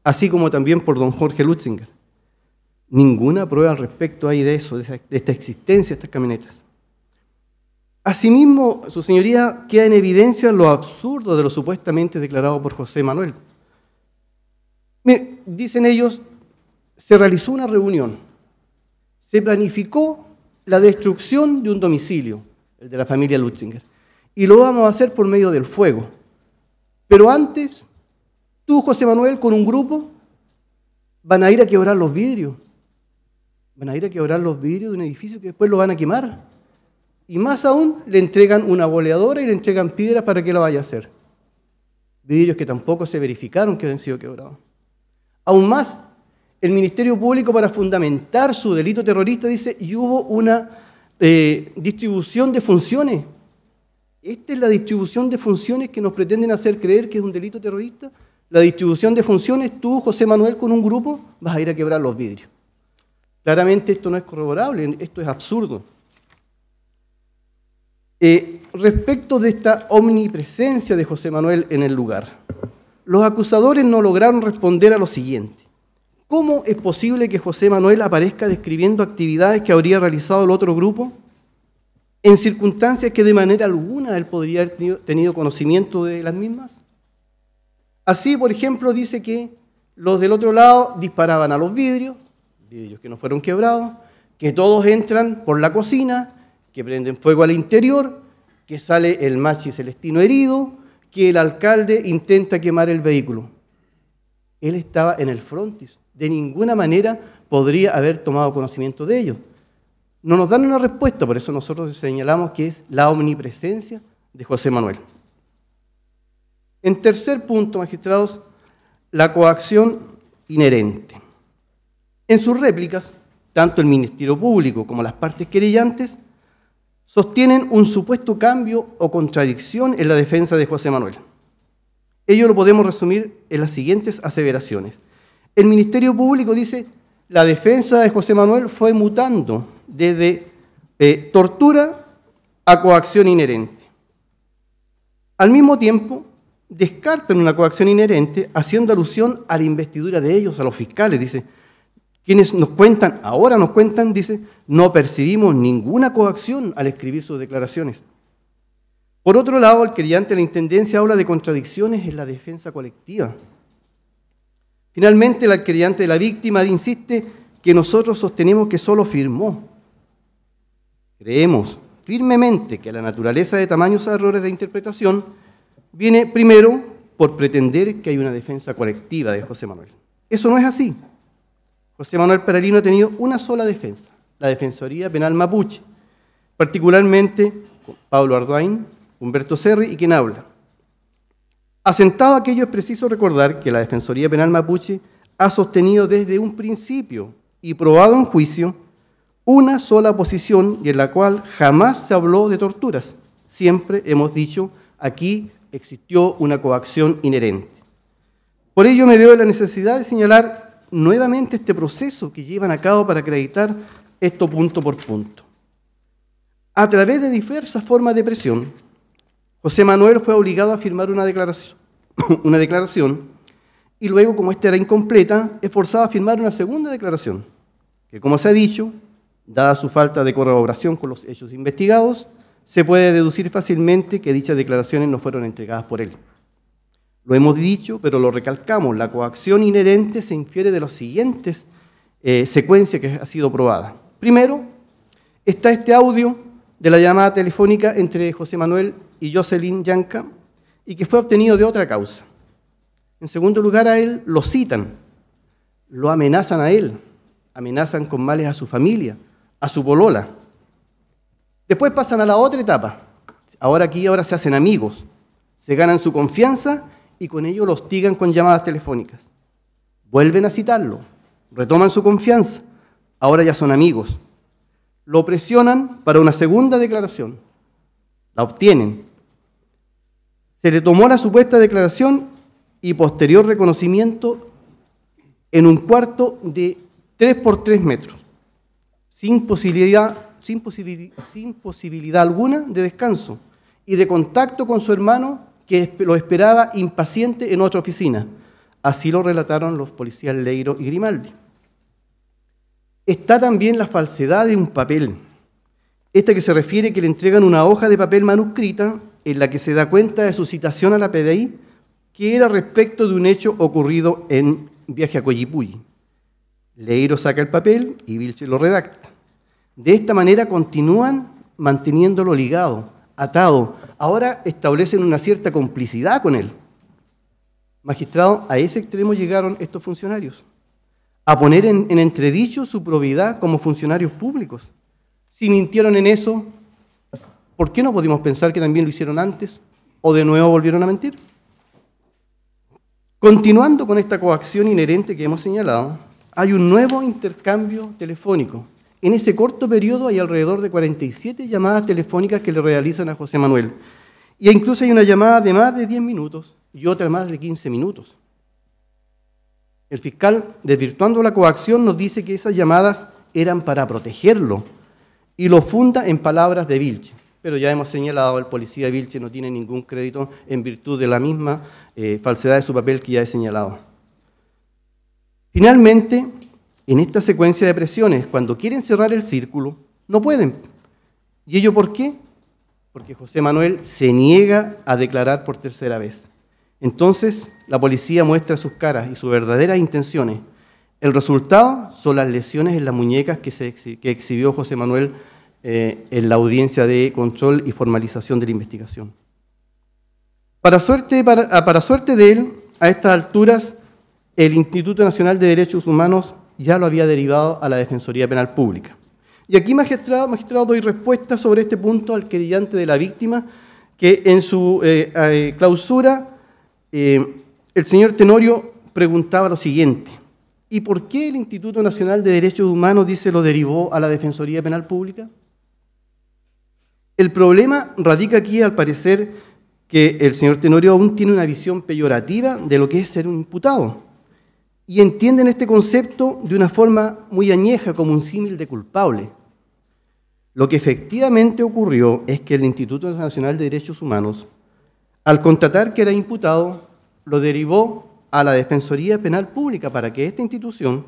así como también por don Jorge Lutzinger. Ninguna prueba al respecto hay de eso, de esta existencia de estas camionetas. Asimismo, su señoría, queda en evidencia lo absurdo de lo supuestamente declarado por José Manuel. Miren, dicen ellos, se realizó una reunión, se planificó la destrucción de un domicilio, el de la familia Lutzinger, y lo vamos a hacer por medio del fuego. Pero antes, tú, José Manuel, con un grupo, van a ir a quebrar los vidrios. Van a ir a quebrar los vidrios de un edificio que después lo van a quemar. Y más aún, le entregan una boleadora y le entregan piedras para que lo vaya a hacer. Vidrios que tampoco se verificaron que habían sido quebrados. Aún más, el Ministerio Público para fundamentar su delito terrorista dice, y hubo una eh, distribución de funciones. Esta es la distribución de funciones que nos pretenden hacer creer que es un delito terrorista. La distribución de funciones, tú, José Manuel, con un grupo, vas a ir a quebrar los vidrios. Claramente esto no es corroborable, esto es absurdo. Eh, respecto de esta omnipresencia de José Manuel en el lugar, los acusadores no lograron responder a lo siguiente. ¿Cómo es posible que José Manuel aparezca describiendo actividades que habría realizado el otro grupo en circunstancias que de manera alguna él podría haber tenido conocimiento de las mismas? Así, por ejemplo, dice que los del otro lado disparaban a los vidrios, vidrios que no fueron quebrados, que todos entran por la cocina, que prenden fuego al interior, que sale el machi celestino herido, que el alcalde intenta quemar el vehículo. Él estaba en el frontis. De ninguna manera podría haber tomado conocimiento de ello. No nos dan una respuesta, por eso nosotros señalamos que es la omnipresencia de José Manuel. En tercer punto, magistrados, la coacción inherente. En sus réplicas, tanto el Ministerio Público como las partes querellantes sostienen un supuesto cambio o contradicción en la defensa de José Manuel. Ello lo podemos resumir en las siguientes aseveraciones. El Ministerio Público dice, la defensa de José Manuel fue mutando desde eh, tortura a coacción inherente. Al mismo tiempo, descartan una coacción inherente haciendo alusión a la investidura de ellos, a los fiscales. Dice, quienes nos cuentan, ahora nos cuentan, dice, no percibimos ninguna coacción al escribir sus declaraciones. Por otro lado, el creyente de la Intendencia habla de contradicciones en la defensa colectiva. Finalmente, el creyente de la víctima insiste que nosotros sostenemos que solo firmó. Creemos firmemente que la naturaleza de tamaños errores de interpretación viene primero por pretender que hay una defensa colectiva de José Manuel. Eso no es así. José Manuel Peralino ha tenido una sola defensa, la Defensoría Penal Mapuche, particularmente con Pablo Arduain, Humberto Serri y quien habla. Asentado aquello, es preciso recordar que la Defensoría Penal Mapuche ha sostenido desde un principio y probado en juicio una sola posición y en la cual jamás se habló de torturas. Siempre hemos dicho, aquí existió una coacción inherente. Por ello me veo la necesidad de señalar nuevamente este proceso que llevan a cabo para acreditar esto punto por punto. A través de diversas formas de presión, José Manuel fue obligado a firmar una declaración, una declaración y luego, como esta era incompleta, es forzado a firmar una segunda declaración, que como se ha dicho, dada su falta de corroboración con los hechos investigados, se puede deducir fácilmente que dichas declaraciones no fueron entregadas por él. Lo hemos dicho, pero lo recalcamos, la coacción inherente se infiere de las siguientes eh, secuencias que ha sido probada. Primero, está este audio de la llamada telefónica entre José Manuel y Jocelyn Yanca y que fue obtenido de otra causa. En segundo lugar, a él lo citan, lo amenazan a él, amenazan con males a su familia, a su bolola. Después pasan a la otra etapa. Ahora aquí, ahora se hacen amigos, se ganan su confianza y con ello lo hostigan con llamadas telefónicas. Vuelven a citarlo, retoman su confianza, ahora ya son amigos. Lo presionan para una segunda declaración, la obtienen. Se le tomó la supuesta declaración y posterior reconocimiento en un cuarto de 3 por 3 metros, sin posibilidad, sin, posibilidad, sin posibilidad alguna de descanso y de contacto con su hermano que lo esperaba impaciente en otra oficina. Así lo relataron los policías Leiro y Grimaldi. Está también la falsedad de un papel. Esta que se refiere que le entregan una hoja de papel manuscrita en la que se da cuenta de su citación a la PDI, que era respecto de un hecho ocurrido en viaje a Coyipulli. Leiro saca el papel y Vilche lo redacta. De esta manera continúan manteniéndolo ligado atado, ahora establecen una cierta complicidad con él. Magistrado, a ese extremo llegaron estos funcionarios, a poner en, entredicho su probidad como funcionarios públicos. Si mintieron en eso, ¿por qué no podemos pensar que también lo hicieron antes o de nuevo volvieron a mentir? Continuando con esta coacción inherente que hemos señalado, hay un nuevo intercambio telefónico en ese corto periodo hay alrededor de 47 llamadas telefónicas que le realizan a José Manuel. Y incluso hay una llamada de más de 10 minutos y otra más de 15 minutos. El fiscal, desvirtuando la coacción, nos dice que esas llamadas eran para protegerlo y lo funda en palabras de Vilche. Pero ya hemos señalado, el policía Vilche no tiene ningún crédito en virtud de la misma eh, falsedad de su papel que ya he señalado. Finalmente, en esta secuencia de presiones, cuando quieren cerrar el círculo, no pueden. ¿Y ello por qué? Porque José Manuel se niega a declarar por tercera vez. Entonces, la policía muestra sus caras y sus verdaderas intenciones. El resultado son las lesiones en las muñecas que, exhibió José Manuel eh, en la audiencia de control y formalización de la investigación. Para para suerte de él, a estas alturas, el Instituto Nacional de Derechos Humanos ya lo había derivado a la Defensoría Penal Pública. Y aquí, magistrado, magistrado doy respuesta sobre este punto al querellante de la víctima, que en su eh, eh, clausura eh, el señor Tenorio preguntaba lo siguiente. ¿Y por qué el Instituto Nacional de Derechos Humanos dice lo derivó a la Defensoría Penal Pública? El problema radica aquí, al parecer, que el señor Tenorio aún tiene una visión peyorativa de lo que es ser un imputado y entienden este concepto de una forma muy añeja como un símil de culpable. Lo que efectivamente ocurrió es que el Instituto Nacional de Derechos Humanos, al constatar que era imputado, lo derivó a la Defensoría Penal Pública para que esta institución,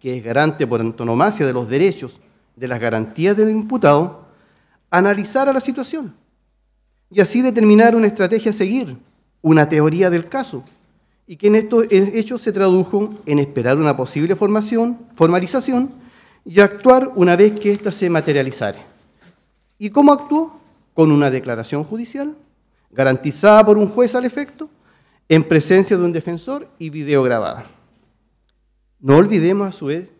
que es garante por antonomasia de los derechos, de las garantías del imputado, analizara la situación y así determinar una estrategia a seguir, una teoría del caso, y que en estos hechos se tradujo en esperar una posible formación, formalización y actuar una vez que ésta se materializara. ¿Y cómo actuó? Con una declaración judicial, garantizada por un juez al efecto, en presencia de un defensor y videograbada. No olvidemos a su vez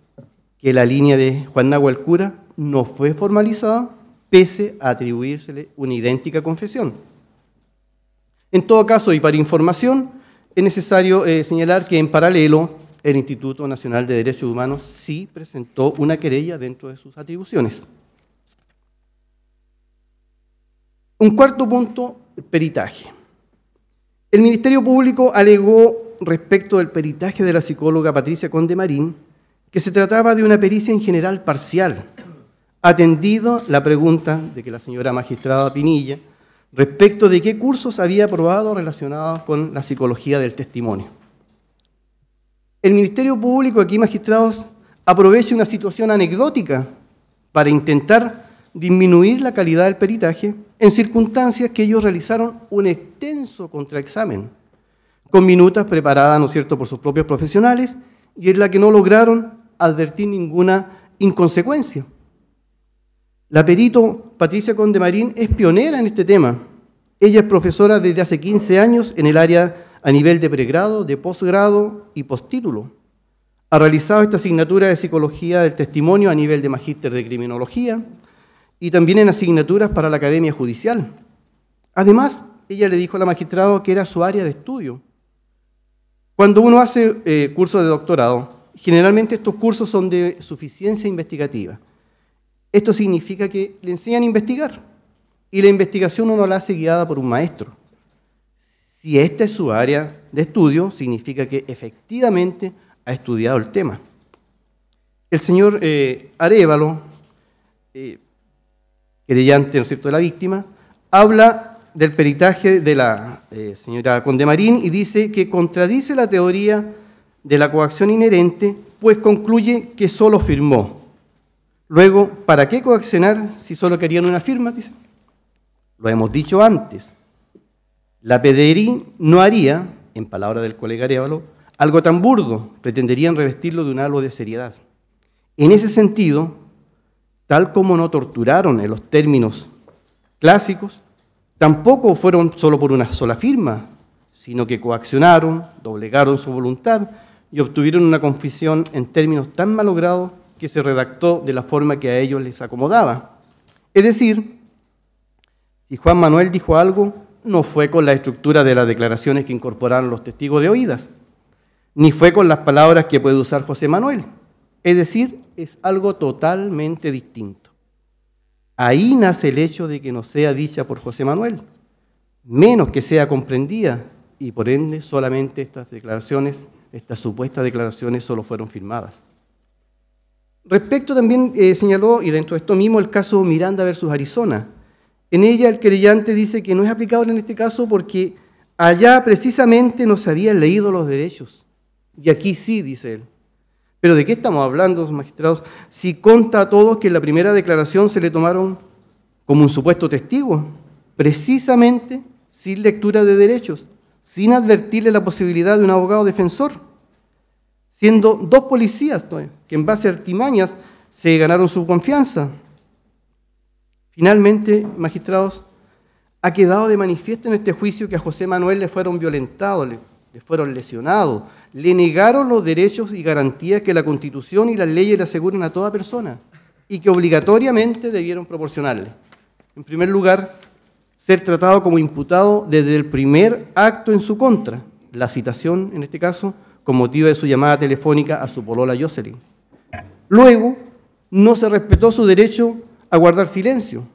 que la línea de Juan Nahuel Cura no fue formalizada, pese a atribuírsele una idéntica confesión. En todo caso, y para información, es necesario eh, señalar que en paralelo el Instituto Nacional de Derechos Humanos sí presentó una querella dentro de sus atribuciones. Un cuarto punto, el peritaje. El Ministerio Público alegó respecto del peritaje de la psicóloga Patricia Conde Marín que se trataba de una pericia en general parcial, atendido la pregunta de que la señora magistrada Pinilla respecto de qué cursos había aprobado relacionados con la psicología del testimonio. El Ministerio Público, aquí magistrados, aprovecha una situación anecdótica para intentar disminuir la calidad del peritaje en circunstancias que ellos realizaron un extenso contraexamen, con minutas preparadas, ¿no es cierto?, por sus propios profesionales y en la que no lograron advertir ninguna inconsecuencia. La perito Patricia Condemarín es pionera en este tema. Ella es profesora desde hace 15 años en el área a nivel de pregrado, de posgrado y postítulo. Ha realizado esta asignatura de psicología del testimonio a nivel de magíster de criminología y también en asignaturas para la academia judicial. Además, ella le dijo a la magistrada que era su área de estudio. Cuando uno hace eh, cursos de doctorado, generalmente estos cursos son de suficiencia investigativa esto significa que le enseñan a investigar y la investigación uno la hace guiada por un maestro. Si esta es su área de estudio, significa que efectivamente ha estudiado el tema. El señor eh, Arevalo, eh, querellante de la víctima, habla del peritaje de la eh, señora Condemarín y dice que contradice la teoría de la coacción inherente, pues concluye que solo firmó Luego, ¿para qué coaccionar si solo querían una firma? Lo hemos dicho antes. La PDRI no haría, en palabra del colega Arevalo, algo tan burdo, pretenderían revestirlo de un halo de seriedad. En ese sentido, tal como no torturaron en los términos clásicos, tampoco fueron solo por una sola firma, sino que coaccionaron, doblegaron su voluntad y obtuvieron una confesión en términos tan malogrados que se redactó de la forma que a ellos les acomodaba. Es decir, si Juan Manuel dijo algo, no fue con la estructura de las declaraciones que incorporaron los testigos de oídas, ni fue con las palabras que puede usar José Manuel. Es decir, es algo totalmente distinto. Ahí nace el hecho de que no sea dicha por José Manuel, menos que sea comprendida, y por ende solamente estas declaraciones, estas supuestas declaraciones solo fueron firmadas. Respecto también eh, señaló, y dentro de esto mismo, el caso Miranda versus Arizona. En ella el querellante dice que no es aplicable en este caso porque allá precisamente no se habían leído los derechos. Y aquí sí, dice él. Pero ¿de qué estamos hablando, magistrados? Si conta a todos que en la primera declaración se le tomaron como un supuesto testigo, precisamente sin lectura de derechos, sin advertirle la posibilidad de un abogado defensor siendo dos policías que en base a artimañas se ganaron su confianza. Finalmente, magistrados, ha quedado de manifiesto en este juicio que a José Manuel le fueron violentados, le, le fueron lesionados, le negaron los derechos y garantías que la Constitución y las leyes le aseguran a toda persona y que obligatoriamente debieron proporcionarle. En primer lugar, ser tratado como imputado desde el primer acto en su contra, la citación en este caso, con motivo de su llamada telefónica a su polola Jocelyn. Luego, no se respetó su derecho a guardar silencio,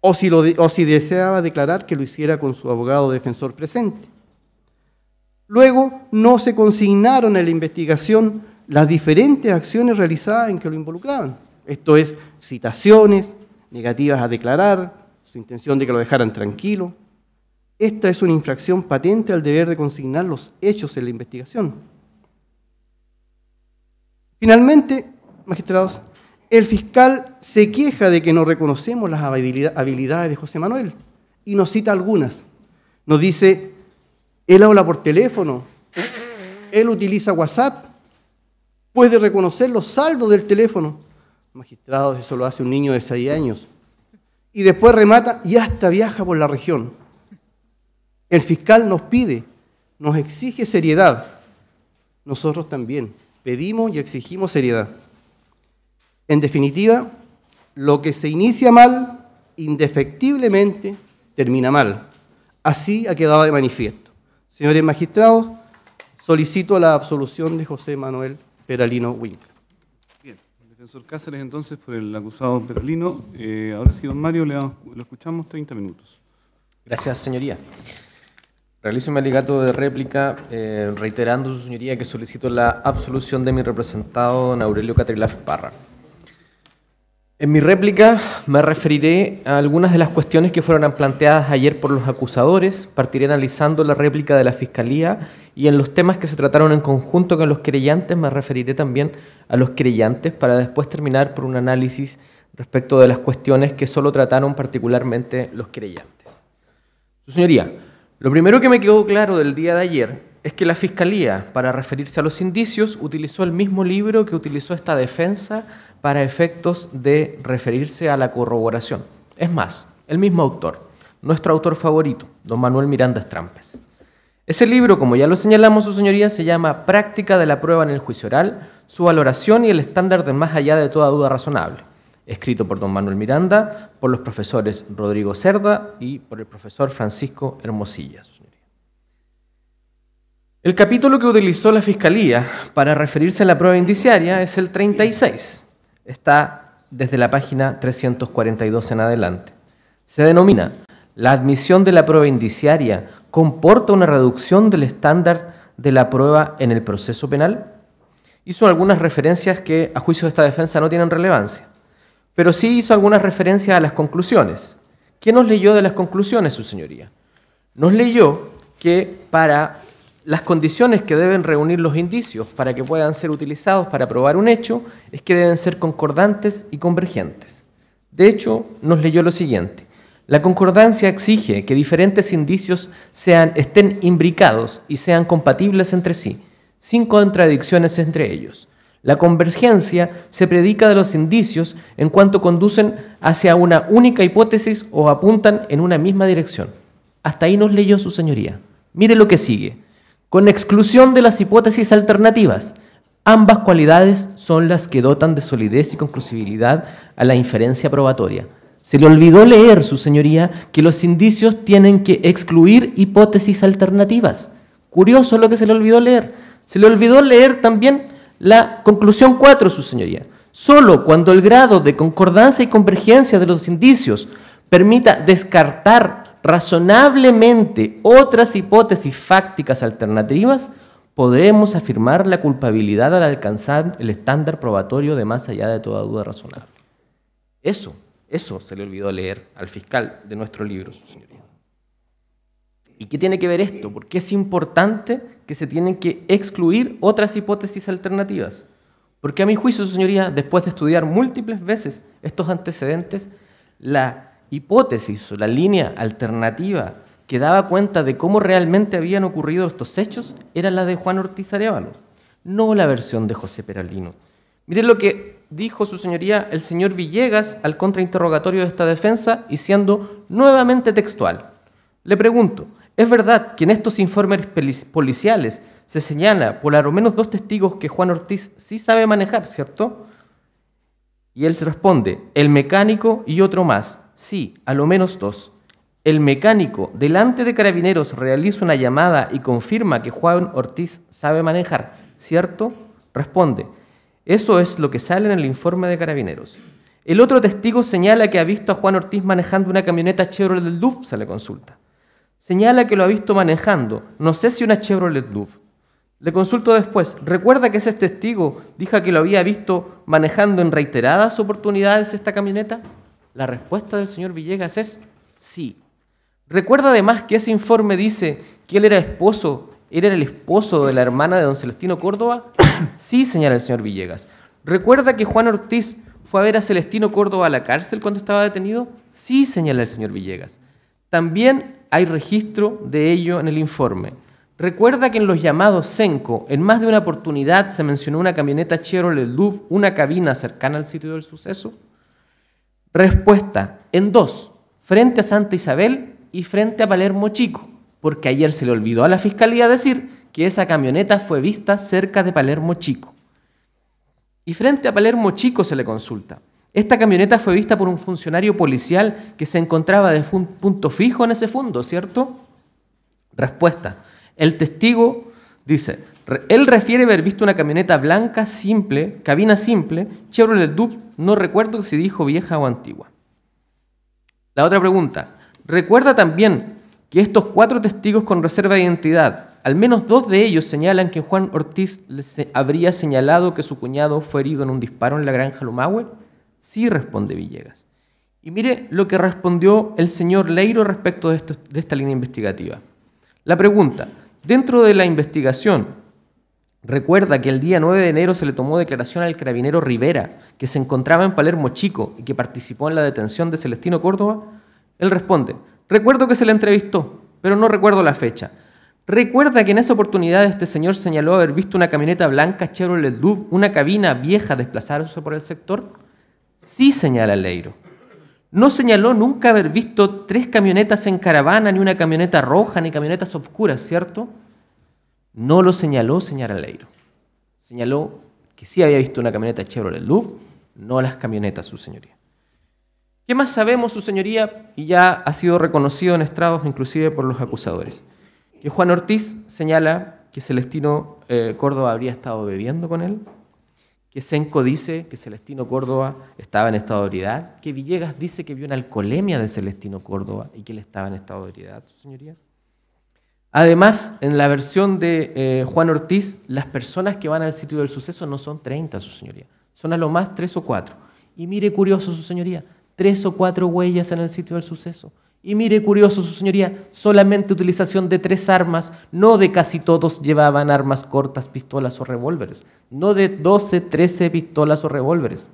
o si, si deseaba declarar que lo hiciera con su abogado defensor presente. Luego, no se consignaron en la investigación las diferentes acciones realizadas en que lo involucraban. Esto es, citaciones, negativas a declarar, su intención de que lo dejaran tranquilo, esta es una infracción patente al deber de consignar los hechos en la investigación. Finalmente, magistrados, el fiscal se queja de que no reconocemos las habilidades de José Manuel y nos cita algunas. Nos dice, él habla por teléfono, él utiliza WhatsApp, puede reconocer los saldos del teléfono. Magistrados, eso lo hace un niño de 6 años. Y después remata y hasta viaja por la región. El fiscal nos pide, nos exige seriedad. Nosotros también pedimos y exigimos seriedad. En definitiva, lo que se inicia mal, indefectiblemente, termina mal. Así ha quedado de manifiesto. Señores magistrados, solicito la absolución de José Manuel Peralino Winkler. Bien, el defensor Cáceres entonces por el acusado Peralino. Eh, ahora sí, don Mario, le, lo escuchamos 30 minutos. Gracias, señoría. Realizo mi alegato de réplica eh, reiterando, su señoría, que solicito la absolución de mi representado, don Aurelio Catrilaf Parra. En mi réplica me referiré a algunas de las cuestiones que fueron planteadas ayer por los acusadores. Partiré analizando la réplica de la Fiscalía y en los temas que se trataron en conjunto con los creyentes me referiré también a los creyentes para después terminar por un análisis respecto de las cuestiones que solo trataron particularmente los creyentes. Su señoría, lo primero que me quedó claro del día de ayer es que la Fiscalía, para referirse a los indicios, utilizó el mismo libro que utilizó esta defensa para efectos de referirse a la corroboración. Es más, el mismo autor, nuestro autor favorito, don Manuel Miranda Trampes. Ese libro, como ya lo señalamos, su señoría, se llama Práctica de la prueba en el juicio oral, su valoración y el estándar de más allá de toda duda razonable escrito por don Manuel Miranda, por los profesores Rodrigo Cerda y por el profesor Francisco Hermosillas. El capítulo que utilizó la Fiscalía para referirse a la prueba indiciaria es el 36. Está desde la página 342 en adelante. Se denomina la admisión de la prueba indiciaria comporta una reducción del estándar de la prueba en el proceso penal? Hizo algunas referencias que a juicio de esta defensa no tienen relevancia pero sí hizo algunas referencias a las conclusiones. ¿Qué nos leyó de las conclusiones, su señoría? Nos leyó que para las condiciones que deben reunir los indicios para que puedan ser utilizados para probar un hecho es que deben ser concordantes y convergentes. De hecho, nos leyó lo siguiente. La concordancia exige que diferentes indicios sean, estén imbricados y sean compatibles entre sí, sin contradicciones entre ellos. La convergencia se predica de los indicios en cuanto conducen hacia una única hipótesis o apuntan en una misma dirección. Hasta ahí nos leyó su señoría. Mire lo que sigue. Con exclusión de las hipótesis alternativas, ambas cualidades son las que dotan de solidez y conclusibilidad a la inferencia probatoria. Se le olvidó leer, su señoría, que los indicios tienen que excluir hipótesis alternativas. Curioso lo que se le olvidó leer. Se le olvidó leer también la conclusión 4, su señoría. Solo cuando el grado de concordancia y convergencia de los indicios permita descartar razonablemente otras hipótesis fácticas alternativas, podremos afirmar la culpabilidad al alcanzar el estándar probatorio de más allá de toda duda razonable. Eso, eso se le olvidó leer al fiscal de nuestro libro, su señoría. ¿Y qué tiene que ver esto? ¿Por qué es importante que se tienen que excluir otras hipótesis alternativas? Porque a mi juicio, señoría, después de estudiar múltiples veces estos antecedentes, la hipótesis o la línea alternativa que daba cuenta de cómo realmente habían ocurrido estos hechos era la de Juan Ortiz Arevalo, no la versión de José Peralino. Miren lo que dijo su señoría el señor Villegas al contrainterrogatorio de esta defensa y siendo nuevamente textual. Le pregunto, es verdad que en estos informes policiales se señala por al menos dos testigos que Juan Ortiz sí sabe manejar, ¿cierto? Y él responde, el mecánico y otro más. Sí, a lo menos dos. El mecánico, delante de carabineros, realiza una llamada y confirma que Juan Ortiz sabe manejar, ¿cierto? Responde, eso es lo que sale en el informe de carabineros. El otro testigo señala que ha visto a Juan Ortiz manejando una camioneta Chevrolet del Duf, se le consulta. Señala que lo ha visto manejando, no sé si una Chevrolet Louvre. Le consulto después, recuerda que ese testigo dijo que lo había visto manejando en reiteradas oportunidades esta camioneta. La respuesta del señor Villegas es sí. Recuerda además que ese informe dice que él era esposo, era el esposo de la hermana de don Celestino Córdoba. sí, señala el señor Villegas. Recuerda que Juan Ortiz fue a ver a Celestino Córdoba a la cárcel cuando estaba detenido. Sí, señala el señor Villegas. También hay registro de ello en el informe. Recuerda que en los llamados Senco, en más de una oportunidad se mencionó una camioneta Chevrolet Louvre, una cabina cercana al sitio del suceso. Respuesta, en dos, frente a Santa Isabel y frente a Palermo Chico, porque ayer se le olvidó a la fiscalía decir que esa camioneta fue vista cerca de Palermo Chico. Y frente a Palermo Chico se le consulta, esta camioneta fue vista por un funcionario policial que se encontraba de punto fijo en ese fondo, ¿cierto? Respuesta. El testigo dice, él refiere haber visto una camioneta blanca simple, cabina simple, Chevrolet Duke, no recuerdo si dijo vieja o antigua. La otra pregunta. Recuerda también que estos cuatro testigos con reserva de identidad, al menos dos de ellos señalan que Juan Ortiz les habría señalado que su cuñado fue herido en un disparo en la granja Lumahue. Sí responde Villegas. Y mire lo que respondió el señor Leiro respecto de, esta línea investigativa. La pregunta, dentro de la investigación, recuerda que el día 9 de enero se le tomó declaración al carabinero Rivera, que se encontraba en Palermo Chico y que participó en la detención de Celestino Córdoba. Él responde, recuerdo que se le entrevistó, pero no recuerdo la fecha. Recuerda que en esa oportunidad este señor señaló haber visto una camioneta blanca Chevrolet una cabina vieja desplazarse por el sector. Sí señala Leiro. No señaló nunca haber visto tres camionetas en caravana, ni una camioneta roja, ni camionetas oscuras, ¿cierto? No lo señaló, señala Leiro. Señaló que sí había visto una camioneta Chevrolet Louvre, no las camionetas, su señoría. ¿Qué más sabemos, su señoría? Y ya ha sido reconocido en estrados, inclusive por los acusadores. Que Juan Ortiz señala que Celestino eh, Córdoba habría estado bebiendo con él, que Senco dice que Celestino Córdoba estaba en estado de oriedad, que Villegas dice que vio una alcoholemia de Celestino Córdoba y que él estaba en estado de ebriedad, su señoría. Además, en la versión de eh, Juan Ortiz, las personas que van al sitio del suceso no son 30, su señoría, son a lo más 3 o 4. Y mire curioso, su señoría, 3 o 4 huellas en el sitio del suceso. Y mire, curioso, su señoría, solamente utilización de tres armas, no de casi todos llevaban armas cortas, pistolas o revólveres, no de 12, 13 pistolas o revólveres.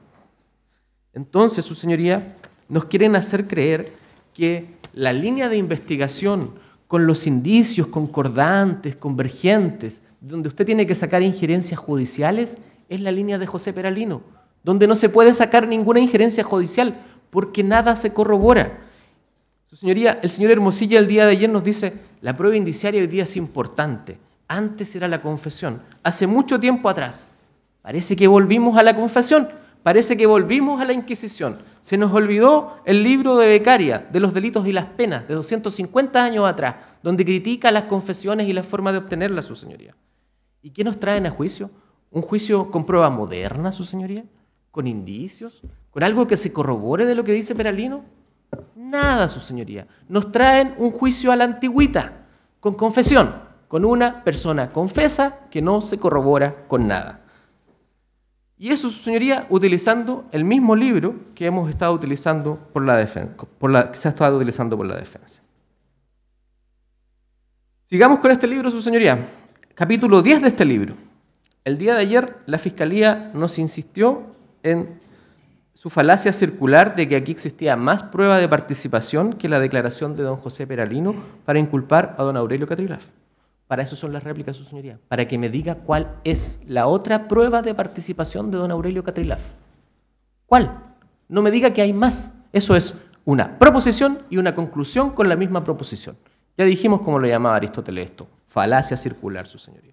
Entonces, su señoría, nos quieren hacer creer que la línea de investigación con los indicios concordantes, convergentes, donde usted tiene que sacar injerencias judiciales, es la línea de José Peralino, donde no se puede sacar ninguna injerencia judicial porque nada se corrobora. Su señoría, el señor Hermosilla el día de ayer nos dice, la prueba indiciaria hoy día es importante. Antes era la confesión, hace mucho tiempo atrás. Parece que volvimos a la confesión, parece que volvimos a la Inquisición. Se nos olvidó el libro de Becaria, de los delitos y las penas, de 250 años atrás, donde critica las confesiones y la forma de obtenerlas, su señoría. ¿Y qué nos traen a juicio? ¿Un juicio con prueba moderna, su señoría? ¿Con indicios? ¿Con algo que se corrobore de lo que dice Peralino? nada, su señoría. Nos traen un juicio a la antigüita, con confesión, con una persona confesa que no se corrobora con nada. Y eso, su señoría, utilizando el mismo libro que hemos estado utilizando por la defensa, que se ha estado utilizando por la defensa. Sigamos con este libro, su señoría. Capítulo 10 de este libro. El día de ayer la Fiscalía nos insistió en su falacia circular de que aquí existía más prueba de participación que la declaración de don José Peralino para inculpar a don Aurelio Catrilaf. Para eso son las réplicas, su señoría, para que me diga cuál es la otra prueba de participación de don Aurelio Catrilaf. ¿Cuál? No me diga que hay más. Eso es una proposición y una conclusión con la misma proposición. Ya dijimos cómo lo llamaba Aristóteles esto, falacia circular, su señoría.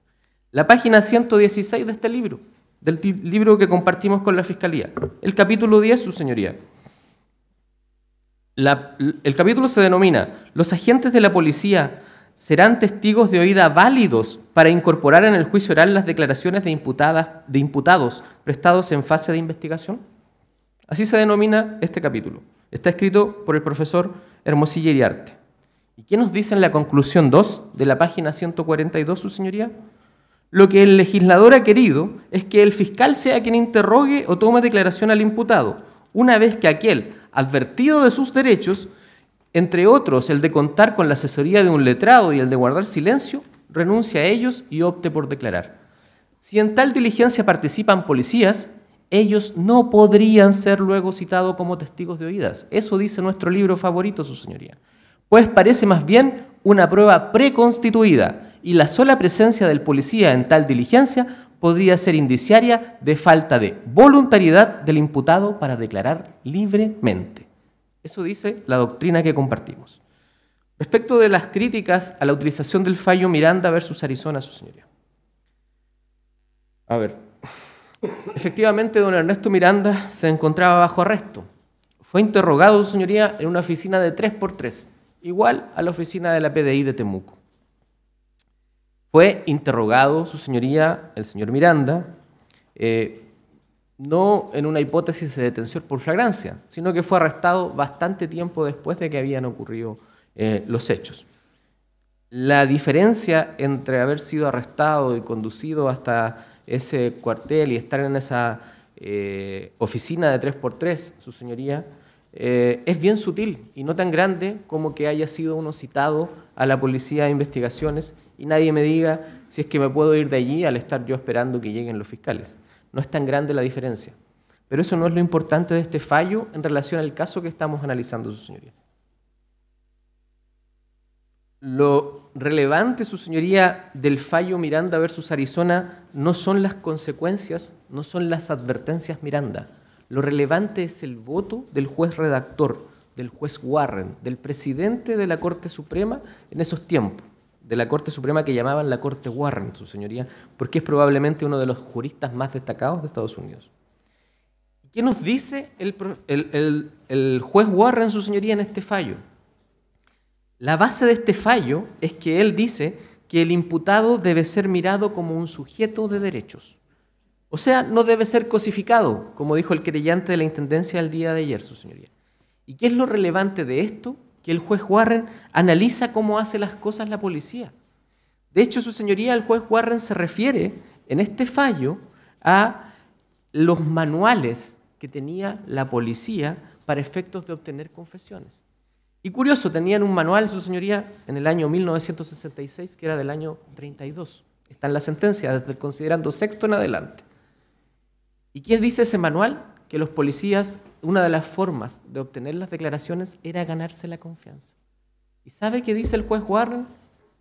La página 116 de este libro del libro que compartimos con la Fiscalía. El capítulo 10, su señoría. el capítulo se denomina Los agentes de la policía serán testigos de oída válidos para incorporar en el juicio oral las declaraciones de, imputadas, de imputados prestados en fase de investigación. Así se denomina este capítulo. Está escrito por el profesor Hermosilla Iriarte. ¿Y qué nos dice en la conclusión 2 de la página 142, su señoría? Lo que el legislador ha querido es que el fiscal sea quien interrogue o tome declaración al imputado, una vez que aquel, advertido de sus derechos, entre otros el de contar con la asesoría de un letrado y el de guardar silencio, renuncie a ellos y opte por declarar. Si en tal diligencia participan policías, ellos no podrían ser luego citados como testigos de oídas. Eso dice nuestro libro favorito, su señoría. Pues parece más bien una prueba preconstituida y la sola presencia del policía en tal diligencia podría ser indiciaria de falta de voluntariedad del imputado para declarar libremente. Eso dice la doctrina que compartimos. Respecto de las críticas a la utilización del fallo Miranda versus Arizona, su señoría. A ver, efectivamente don Ernesto Miranda se encontraba bajo arresto. Fue interrogado, su señoría, en una oficina de 3x3, igual a la oficina de la PDI de Temuco. Fue interrogado su señoría, el señor Miranda, eh, no en una hipótesis de detención por flagrancia, sino que fue arrestado bastante tiempo después de que habían ocurrido eh, los hechos. La diferencia entre haber sido arrestado y conducido hasta ese cuartel y estar en esa eh, oficina de 3x3, su señoría, es bien sutil y no tan grande como que haya sido uno citado a la policía de investigaciones y nadie me diga si es que me puedo ir de allí al estar yo esperando que lleguen los fiscales. No es tan grande la diferencia. Pero eso no es lo importante de este fallo en relación al caso que estamos analizando, su señoría. Lo relevante, su señoría, del fallo Miranda versus Arizona no son las consecuencias, no son las advertencias Miranda. Lo relevante es el voto del juez redactor, del juez Warren, del presidente de la Corte Suprema en esos tiempos de la Corte Suprema que llamaban la Corte Warren, su señoría, porque es probablemente uno de los juristas más destacados de Estados Unidos. ¿Qué nos dice el, juez Warren, su señoría, en este fallo? La base de este fallo es que él dice que el imputado debe ser mirado como un sujeto de derechos. O sea, no debe ser cosificado, como dijo el querellante de la Intendencia el día de ayer, su señoría. ¿Y qué es lo relevante de esto? que el juez Warren analiza cómo hace las cosas la policía. De hecho, su señoría, el juez Warren se refiere en este fallo a los manuales que tenía la policía para efectos de obtener confesiones. Y curioso, tenían un manual, su señoría, en el año 1966, que era del año 32. Está en la sentencia, desde el considerando sexto en adelante. ¿Y quién dice ese manual? Que los policías una de las formas de obtener las declaraciones era ganarse la confianza. ¿Y sabe qué dice el juez Warren?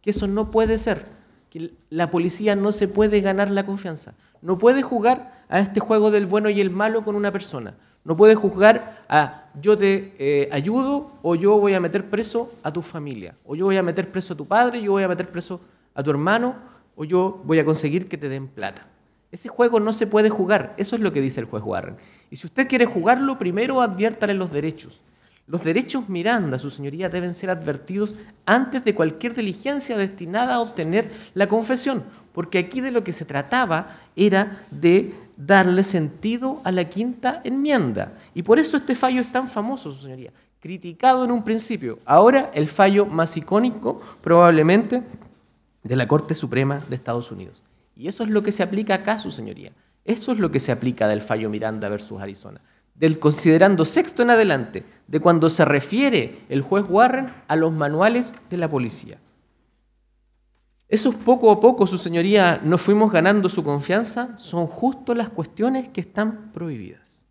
Que eso no puede ser, que la policía no se puede ganar la confianza. No puede jugar a este juego del bueno y el malo con una persona. No puede juzgar a yo te eh, ayudo o yo voy a meter preso a tu familia, o yo voy a meter preso a tu padre, yo voy a meter preso a tu hermano, o yo voy a conseguir que te den plata. Ese juego no se puede jugar, eso es lo que dice el juez Warren. Y si usted quiere jugarlo, primero adviértale los derechos. Los derechos Miranda, su señoría, deben ser advertidos antes de cualquier diligencia destinada a obtener la confesión, porque aquí de lo que se trataba era de darle sentido a la quinta enmienda. Y por eso este fallo es tan famoso, su señoría, criticado en un principio. Ahora el fallo más icónico probablemente de la Corte Suprema de Estados Unidos. Y eso es lo que se aplica acá, su señoría. Eso es lo que se aplica del fallo Miranda versus Arizona. Del considerando sexto en adelante, de cuando se refiere el juez Warren a los manuales de la policía. Esos poco a poco, su señoría, nos fuimos ganando su confianza, son justo las cuestiones que están prohibidas.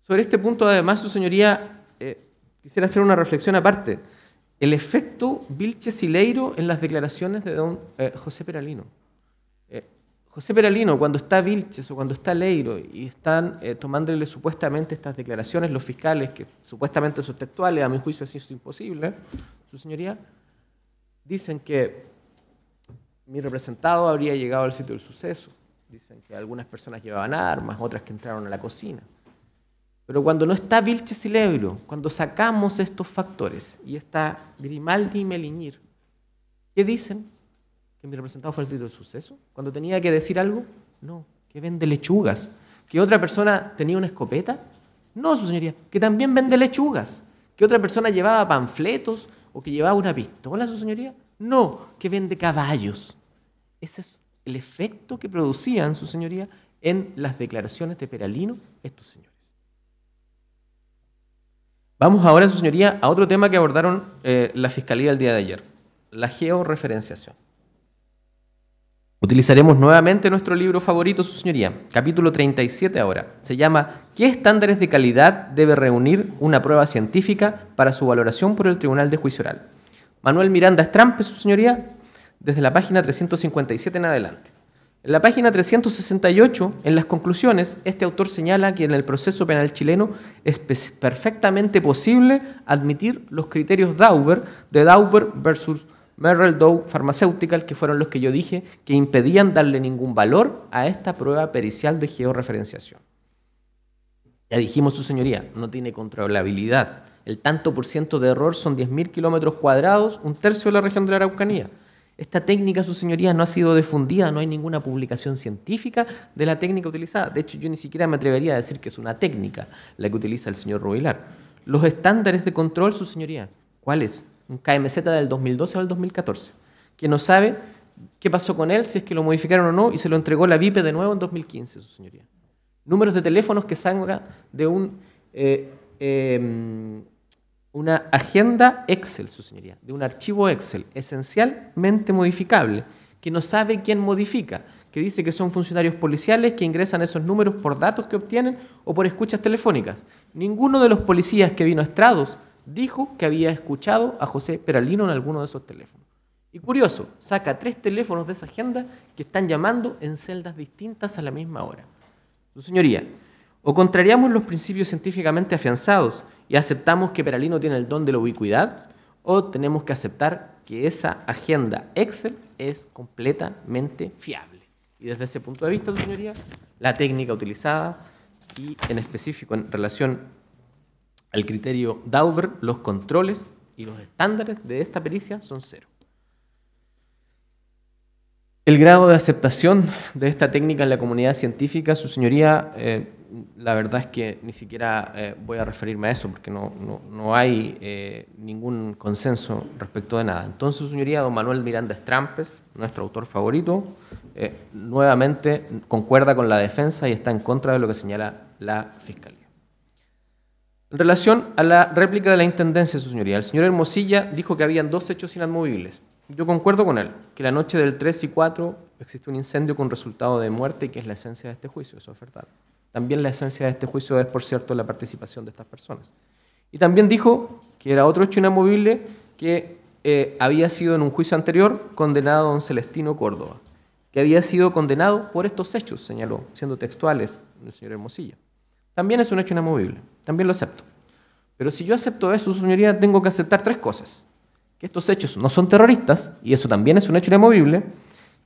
Sobre este punto, además, su señoría, eh, quisiera hacer una reflexión aparte. El efecto Vilche Sileiro en las declaraciones de don eh, José Peralino. José Peralino, cuando está Vilches o cuando está Leiro y están eh, tomándole supuestamente estas declaraciones los fiscales, que supuestamente son textuales, a mi juicio así es imposible, su señoría, dicen que mi representado habría llegado al sitio del suceso. Dicen que algunas personas llevaban armas, otras que entraron a la cocina. Pero cuando no está Vilches y Leiro, cuando sacamos estos factores y está Grimaldi y Meliñir, ¿qué dicen? que mi representado fue el título del suceso. Cuando tenía que decir algo, no, que vende lechugas. Que otra persona tenía una escopeta, no, su señoría, que también vende lechugas. Que otra persona llevaba panfletos o que llevaba una pistola, su señoría, no, que vende caballos. Ese es el efecto que producían, su señoría, en las declaraciones de Peralino estos señores. Vamos ahora, su señoría, a otro tema que abordaron eh, la Fiscalía el día de ayer, la georreferenciación. Utilizaremos nuevamente nuestro libro favorito, su señoría, capítulo 37 ahora. Se llama ¿Qué estándares de calidad debe reunir una prueba científica para su valoración por el Tribunal de Juicio Oral? Manuel Miranda Estrampe, su señoría, desde la página 357 en adelante. En la página 368, en las conclusiones, este autor señala que en el proceso penal chileno es perfectamente posible admitir los criterios Dauber de Dauber versus Merrill Dow Pharmaceutical, que fueron los que yo dije que impedían darle ningún valor a esta prueba pericial de georreferenciación. Ya dijimos, su señoría, no tiene controlabilidad. El tanto por ciento de error son 10.000 kilómetros cuadrados, un tercio de la región de la Araucanía. Esta técnica, su señoría, no ha sido difundida, no hay ninguna publicación científica de la técnica utilizada. De hecho, yo ni siquiera me atrevería a decir que es una técnica la que utiliza el señor Rubilar. Los estándares de control, su señoría, ¿cuáles? un KMZ del 2012 al 2014, que no sabe qué pasó con él, si es que lo modificaron o no, y se lo entregó la VIPE de nuevo en 2015, su señoría. Números de teléfonos que salgan de un, eh, em, una agenda Excel, su señoría, de un archivo Excel, esencialmente modificable, que no sabe quién modifica, que dice que son funcionarios policiales que ingresan esos números por datos que obtienen o por escuchas telefónicas. Ninguno de los policías que vino a Estrados dijo que había escuchado a José Peralino en alguno de esos teléfonos. Y curioso, saca tres teléfonos de esa agenda que están llamando en celdas distintas a la misma hora. Su señoría, o contrariamos los principios científicamente afianzados y aceptamos que Peralino tiene el don de la ubicuidad, o tenemos que aceptar que esa agenda Excel es completamente fiable. Y desde ese punto de vista, su señoría, la técnica utilizada y en específico en relación al criterio Dauber, los controles y los estándares de esta pericia son cero. El grado de aceptación de esta técnica en la comunidad científica, su señoría, eh, la verdad es que ni siquiera eh, voy a referirme a eso porque no, no, hay eh, ningún consenso respecto de nada. Entonces, su señoría, don Manuel Miranda Estrampes, nuestro autor favorito, nuevamente concuerda con la defensa y está en contra de lo que señala la Fiscalía. En relación a la réplica de la Intendencia, su señoría, el señor Hermosilla dijo que habían dos hechos inamovibles. Yo concuerdo con él, que la noche del 3 y 4 existe un incendio con resultado de muerte, que es la esencia de este juicio, eso es verdad. También la esencia de este juicio es, por cierto, la participación de estas personas. Y también dijo que era otro hecho inamovible que eh, había sido en un juicio anterior condenado a don Celestino Córdoba, que había sido condenado por estos hechos, señaló, siendo textuales el señor Hermosilla. También es un hecho inamovible, también lo acepto. Pero si yo acepto eso, su señoría, tengo que aceptar tres cosas. Que estos hechos no son terroristas, y eso también es un hecho inamovible,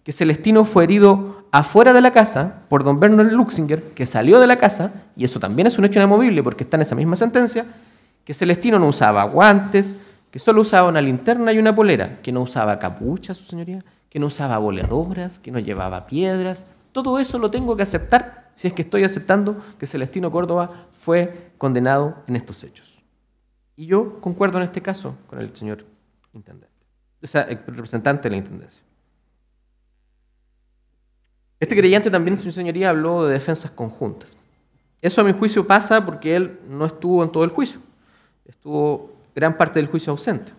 que Celestino fue herido afuera de la casa por don Bernard Luxinger, que salió de la casa, y eso también es un hecho inamovible porque está en esa misma sentencia, que Celestino no usaba guantes, que solo usaba una linterna y una polera, que no usaba capucha, su señoría, que no usaba boleadoras, que no llevaba piedras, todo eso lo tengo que aceptar si es que estoy aceptando que Celestino Córdoba fue condenado en estos hechos. Y yo concuerdo en este caso con el señor intendente, o sea, el representante de la intendencia. Este creyente también, su señoría, habló de defensas conjuntas. Eso a mi juicio pasa porque él no estuvo en todo el juicio, estuvo gran parte del juicio ausente.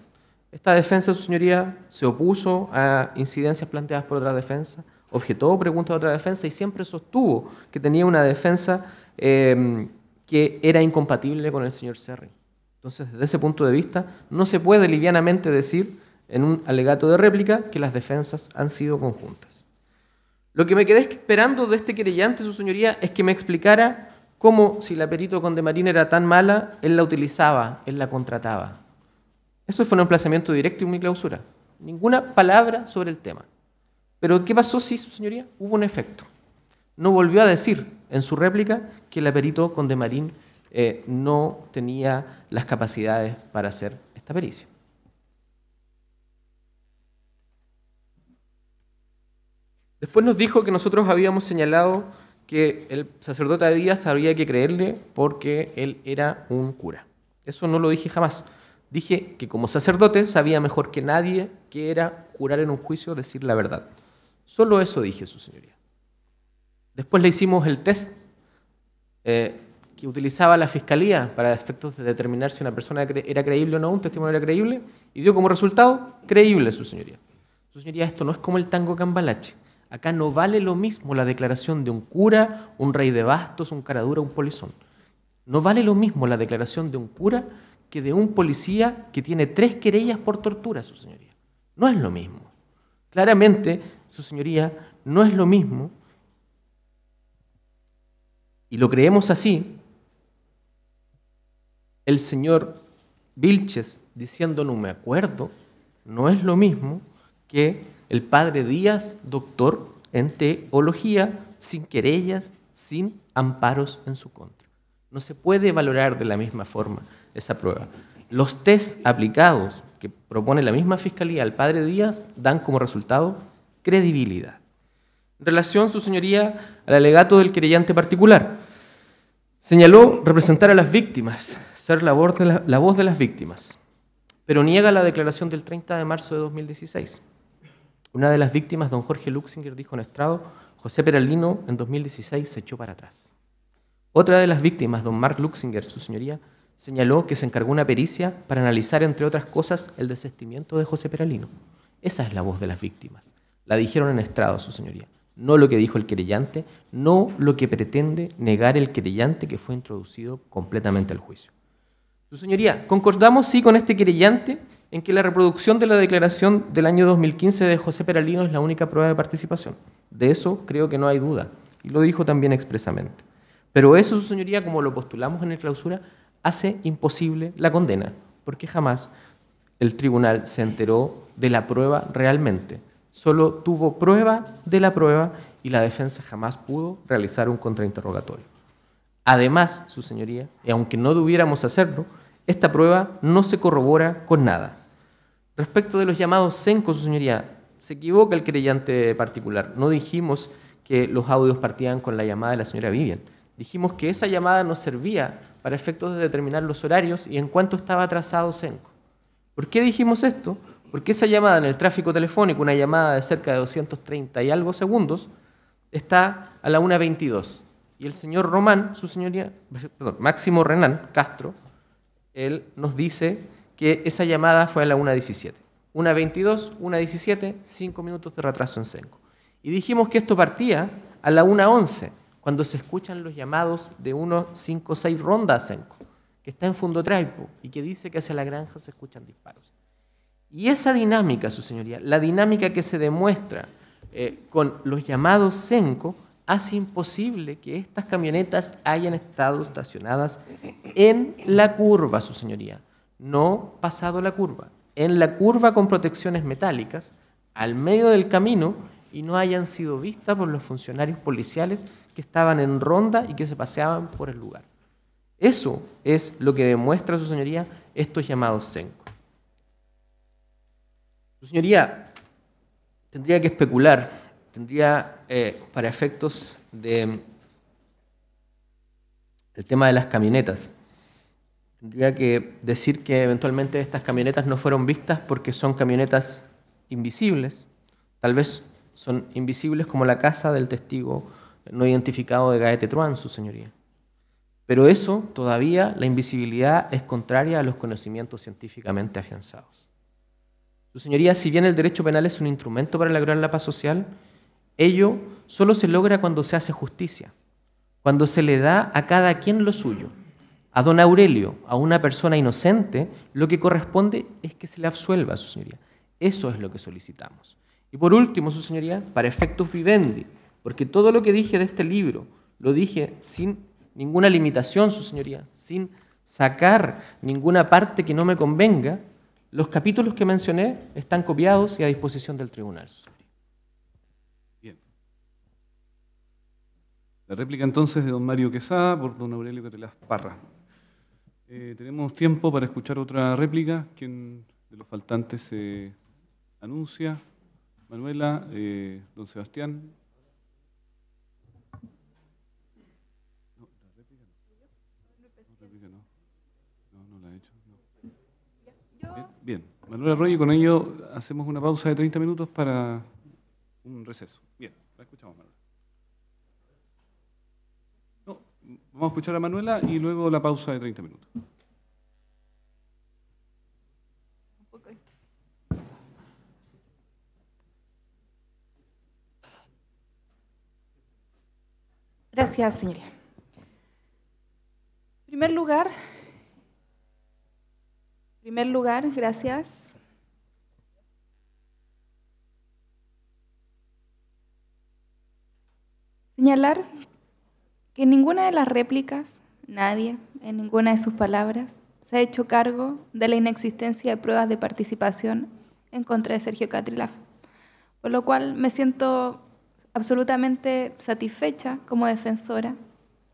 Esta defensa, su señoría, se opuso a incidencias planteadas por otras defensa objetó preguntas de otra defensa y siempre sostuvo que tenía una defensa em, que era incompatible con el señor Serri. Entonces, desde ese punto de vista, no se puede livianamente decir en un alegato de réplica que las defensas han sido conjuntas. Lo que me quedé esperando de este querellante, su señoría, es que me explicara cómo, si la perito Marina era tan mala, él la utilizaba, él la contrataba. Eso fue un emplazamiento directo y una clausura. Ninguna palabra sobre el tema. Pero ¿qué pasó si, su señoría? Hubo un efecto. No volvió a decir en su réplica que el perito Condemarín eh, no tenía las capacidades para hacer esta pericia. Después nos dijo que nosotros habíamos señalado que el sacerdote de Díaz había que creerle porque él era un cura. Eso no lo dije jamás. Dije que como sacerdote sabía mejor que nadie que era jurar en un juicio decir la verdad. Solo eso dije, su señoría. Después le hicimos el test eh, que utilizaba la fiscalía para efectos de determinar si una persona era creíble o no, un testimonio era creíble, y dio como resultado creíble, su señoría. Su señoría, esto no es como el tango cambalache. Acá no vale lo mismo la declaración de un cura, un rey de bastos, un caradura, un polizón. No vale lo mismo la declaración de un cura que de un policía que tiene tres querellas por tortura, su señoría. No es lo mismo. Claramente, su señoría, no es lo mismo, y lo creemos así, el señor Vilches diciendo no me acuerdo, no es lo mismo que el padre Díaz, doctor en teología, sin querellas, sin amparos en su contra. No se puede valorar de la misma forma esa prueba. Los test aplicados que propone la misma fiscalía al padre Díaz dan como resultado credibilidad. En relación, su señoría, al alegato del querellante particular, señaló representar a las víctimas, ser la voz de, voz de las víctimas, pero niega la declaración del 30 de marzo de 2016. Una de las víctimas, don Jorge Luxinger, dijo en estrado, José Peralino en 2016 se echó para atrás. Otra de las víctimas, don Mark Luxinger, su señoría, señaló que se encargó una pericia para analizar, entre otras cosas, el desestimiento de José Peralino. Esa es la voz de las víctimas. La dijeron en estrado, su señoría. No lo que dijo el querellante, no lo que pretende negar el querellante que fue introducido completamente al juicio. Su señoría, concordamos sí con este querellante en que la reproducción de la declaración del año 2015 de José Peralino es la única prueba de participación. De eso creo que no hay duda, y lo dijo también expresamente. Pero eso, su señoría, como lo postulamos en el clausura, hace imposible la condena, porque jamás el tribunal se enteró de la prueba realmente solo tuvo prueba de la prueba y la defensa jamás pudo realizar un contrainterrogatorio. Además, su señoría, y aunque no debiéramos hacerlo, esta prueba no se corrobora con nada. Respecto de los llamados senco, su señoría, se equivoca el creyente particular. No dijimos que los audios partían con la llamada de la señora Vivian. Dijimos que esa llamada nos servía para efectos de determinar los horarios y en cuánto estaba atrasado Senco. ¿Por qué dijimos esto? Porque esa llamada en el tráfico telefónico, una llamada de cerca de 230 y algo segundos, está a la 1.22. Y el señor Román, su señoría, perdón, Máximo Renán Castro, él nos dice que esa llamada fue a la 1.17. 1.22, 1.17, 5 minutos de retraso en Senco. Y dijimos que esto partía a la 1.11, cuando se escuchan los llamados de 1.56 5, rondas a Senco, que está en Traipo y que dice que hacia la granja se escuchan disparos. Y esa dinámica, su señoría, la dinámica que se demuestra eh, con los llamados Senco, hace imposible que estas camionetas hayan estado estacionadas en la curva, su señoría, no pasado la curva, en la curva con protecciones metálicas, al medio del camino y no hayan sido vistas por los funcionarios policiales que estaban en ronda y que se paseaban por el lugar. Eso es lo que demuestra, su señoría, estos llamados SENCO. Su señoría, tendría que especular, tendría eh, para efectos de el tema de las camionetas. Tendría que decir que eventualmente estas camionetas no fueron vistas porque son camionetas invisibles. Tal vez son invisibles como la casa del testigo no identificado de Gaete Truán, su señoría. Pero eso todavía, la invisibilidad es contraria a los conocimientos científicamente afianzados. Su señoría, si bien el derecho penal es un instrumento para lograr la paz social, ello solo se logra cuando se hace justicia, cuando se le da a cada quien lo suyo. A don Aurelio, a una persona inocente, lo que corresponde es que se le absuelva, su señoría. Eso es lo que solicitamos. Y por último, su señoría, para efectos vivendi, porque todo lo que dije de este libro lo dije sin ninguna limitación, su señoría, sin sacar ninguna parte que no me convenga, los capítulos que mencioné están copiados y a disposición del tribunal. Bien. La réplica entonces de don Mario Quesada por don Aurelio Catelás Parra. Eh, tenemos tiempo para escuchar otra réplica. ¿Quién de los faltantes se anuncia? Manuela, eh, don Sebastián, Bien, Manuel Arroyo, con ello hacemos una pausa de 30 minutos para un receso. Bien, la escuchamos, Manuela. vamos a escuchar a Manuela y luego la pausa de 30 minutos. Gracias, señoría. En primer lugar, primer lugar, gracias. Señalar que ninguna de las réplicas, nadie, en ninguna de sus palabras, se ha hecho cargo de la inexistencia de pruebas de participación en contra de Sergio Catrilaf, por lo cual me siento absolutamente satisfecha como defensora,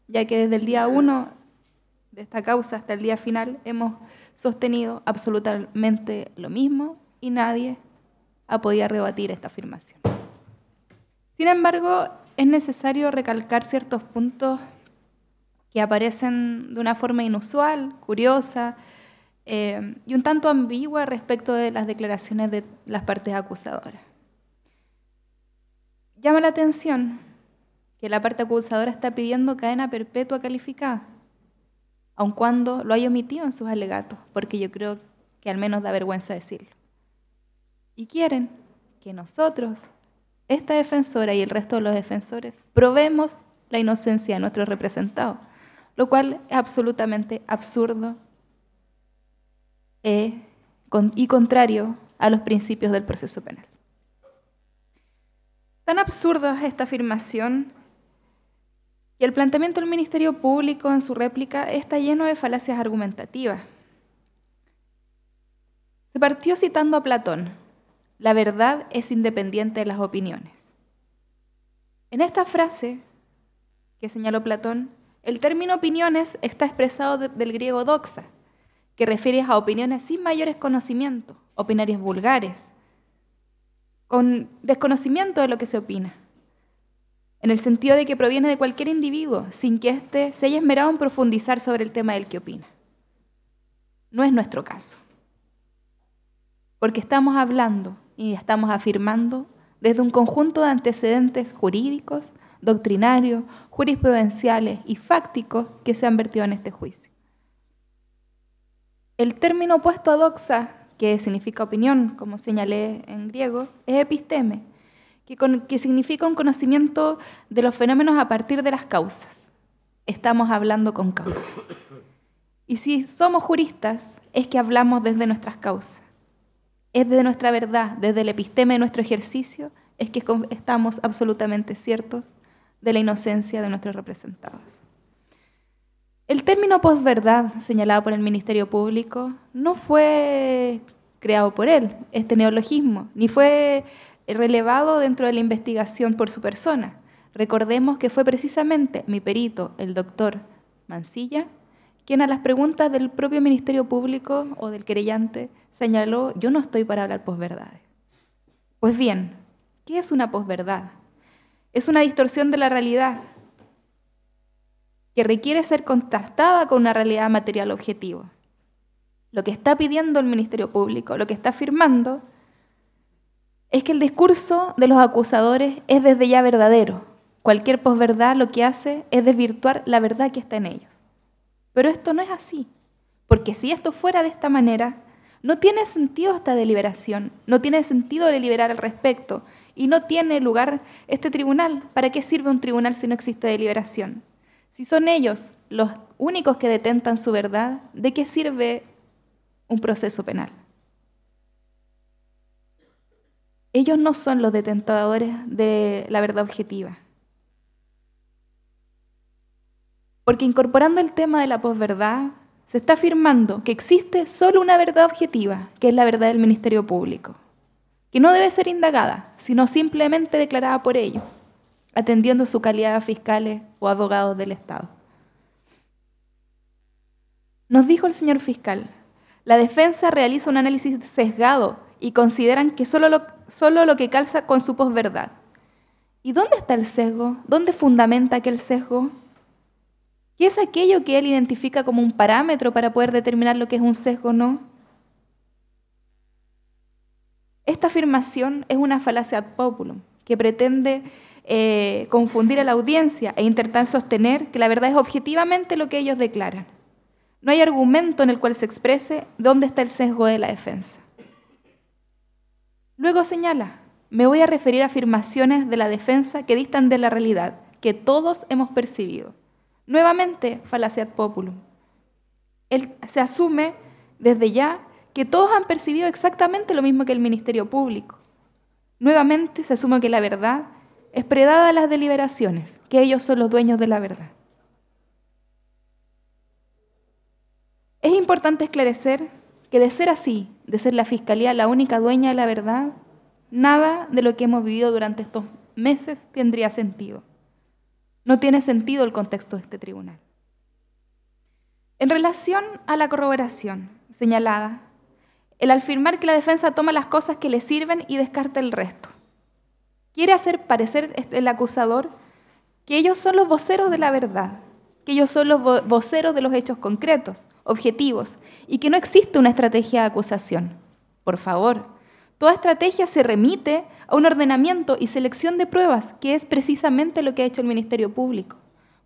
ya que desde el día 1 de esta causa hasta el día final hemos sostenido absolutamente lo mismo y nadie ha podido rebatir esta afirmación. Sin embargo, es necesario recalcar ciertos puntos que aparecen de una forma inusual, curiosa eh, y un tanto ambigua respecto de las declaraciones de las partes acusadoras. Llama la atención que la parte acusadora está pidiendo cadena perpetua calificada aun cuando lo haya omitido en sus alegatos, porque yo creo que al menos da vergüenza decirlo. Y quieren que nosotros, esta defensora y el resto de los defensores, probemos la inocencia de nuestro representado lo cual es absolutamente absurdo eh, y contrario a los principios del proceso penal. Tan absurda es esta afirmación y el planteamiento del Ministerio Público en su réplica está lleno de falacias argumentativas. Se partió citando a Platón, la verdad es independiente de las opiniones. En esta frase que señaló Platón, el término opiniones está expresado del griego doxa, que refiere a opiniones sin mayores conocimientos, opiniones vulgares, con desconocimiento de lo que se opina en el sentido de que proviene de cualquier individuo, sin que éste se haya esmerado en profundizar sobre el tema del que opina. No es nuestro caso, porque estamos hablando y estamos afirmando desde un conjunto de antecedentes jurídicos, doctrinarios, jurisprudenciales y fácticos que se han vertido en este juicio. El término opuesto a doxa, que significa opinión, como señalé en griego, es episteme, que, significa un conocimiento de los fenómenos a partir de las causas. Estamos hablando con causa. Y si somos juristas, es que hablamos desde nuestras causas. Es desde nuestra verdad, desde el epistema de nuestro ejercicio, es que estamos absolutamente ciertos de la inocencia de nuestros representados. El término posverdad señalado por el Ministerio Público no fue creado por él, este neologismo, ni fue relevado dentro de la investigación por su persona. Recordemos que fue precisamente mi perito, el doctor Mancilla, quien a las preguntas del propio Ministerio Público o del querellante señaló, yo no estoy para hablar posverdades. Pues bien, ¿qué es una posverdad? Es una distorsión de la realidad que requiere ser contrastada con una realidad material objetiva. Lo que está pidiendo el Ministerio Público, lo que está afirmando, es que el discurso de los acusadores es desde ya verdadero. Cualquier posverdad lo que hace es desvirtuar la verdad que está en ellos. Pero esto no es así, porque si esto fuera de esta manera, no tiene sentido esta deliberación, no tiene sentido deliberar al respecto y no tiene lugar este tribunal. ¿Para qué sirve un tribunal si no existe deliberación? Si son ellos los únicos que detentan su verdad, ¿de qué sirve un proceso penal? Ellos no son los detentadores de la verdad objetiva. Porque incorporando el tema de la posverdad, se está afirmando que existe solo una verdad objetiva, que es la verdad del Ministerio Público, que no debe ser indagada, sino simplemente declarada por ellos, atendiendo su calidad a fiscales o abogados del Estado. Nos dijo el señor fiscal, la defensa realiza un análisis sesgado y consideran que solo lo, solo lo que calza con su posverdad. ¿Y dónde está el sesgo? ¿Dónde fundamenta aquel sesgo? ¿Qué es aquello que él identifica como un parámetro para poder determinar lo que es un sesgo o no? Esta afirmación es una falacia ad populum, que pretende eh, confundir a la audiencia e intentar sostener que la verdad es objetivamente lo que ellos declaran. No hay argumento en el cual se exprese dónde está el sesgo de la defensa. Luego señala, me voy a referir a afirmaciones de la defensa que distan de la realidad que todos hemos percibido. Nuevamente, falacia populum. se asume desde ya que todos han percibido exactamente lo mismo que el Ministerio Público. Nuevamente se asume que la verdad es predada a las deliberaciones, que ellos son los dueños de la verdad. Es importante esclarecer que de ser así, de ser la Fiscalía la única dueña de la verdad, nada de lo que hemos vivido durante estos meses tendría sentido. No tiene sentido el contexto de este tribunal. En relación a la corroboración señalada, el afirmar que la defensa toma las cosas que le sirven y descarta el resto. Quiere hacer parecer este, el acusador que ellos son los voceros de la verdad, que ellos son los voceros de los hechos concretos, objetivos y que no existe una estrategia de acusación. Por favor, toda estrategia se remite a un ordenamiento y selección de pruebas, que es precisamente lo que ha hecho el Ministerio Público.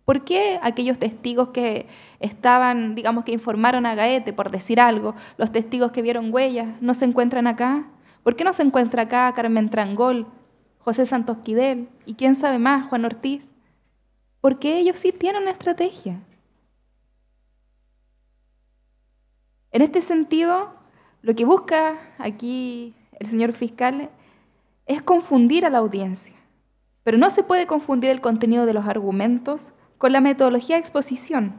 ¿Por qué aquellos testigos que estaban, digamos, que informaron a Gaete, por decir algo, los testigos que vieron huellas, no se encuentran acá? ¿Por qué no se encuentra acá Carmen Trangol, José Santos Quidel y quién sabe más, Juan Ortiz? Porque ellos sí tienen una estrategia. En este sentido, lo que busca aquí el señor fiscal es confundir a la audiencia, pero no se puede confundir el contenido de los argumentos con la metodología de exposición.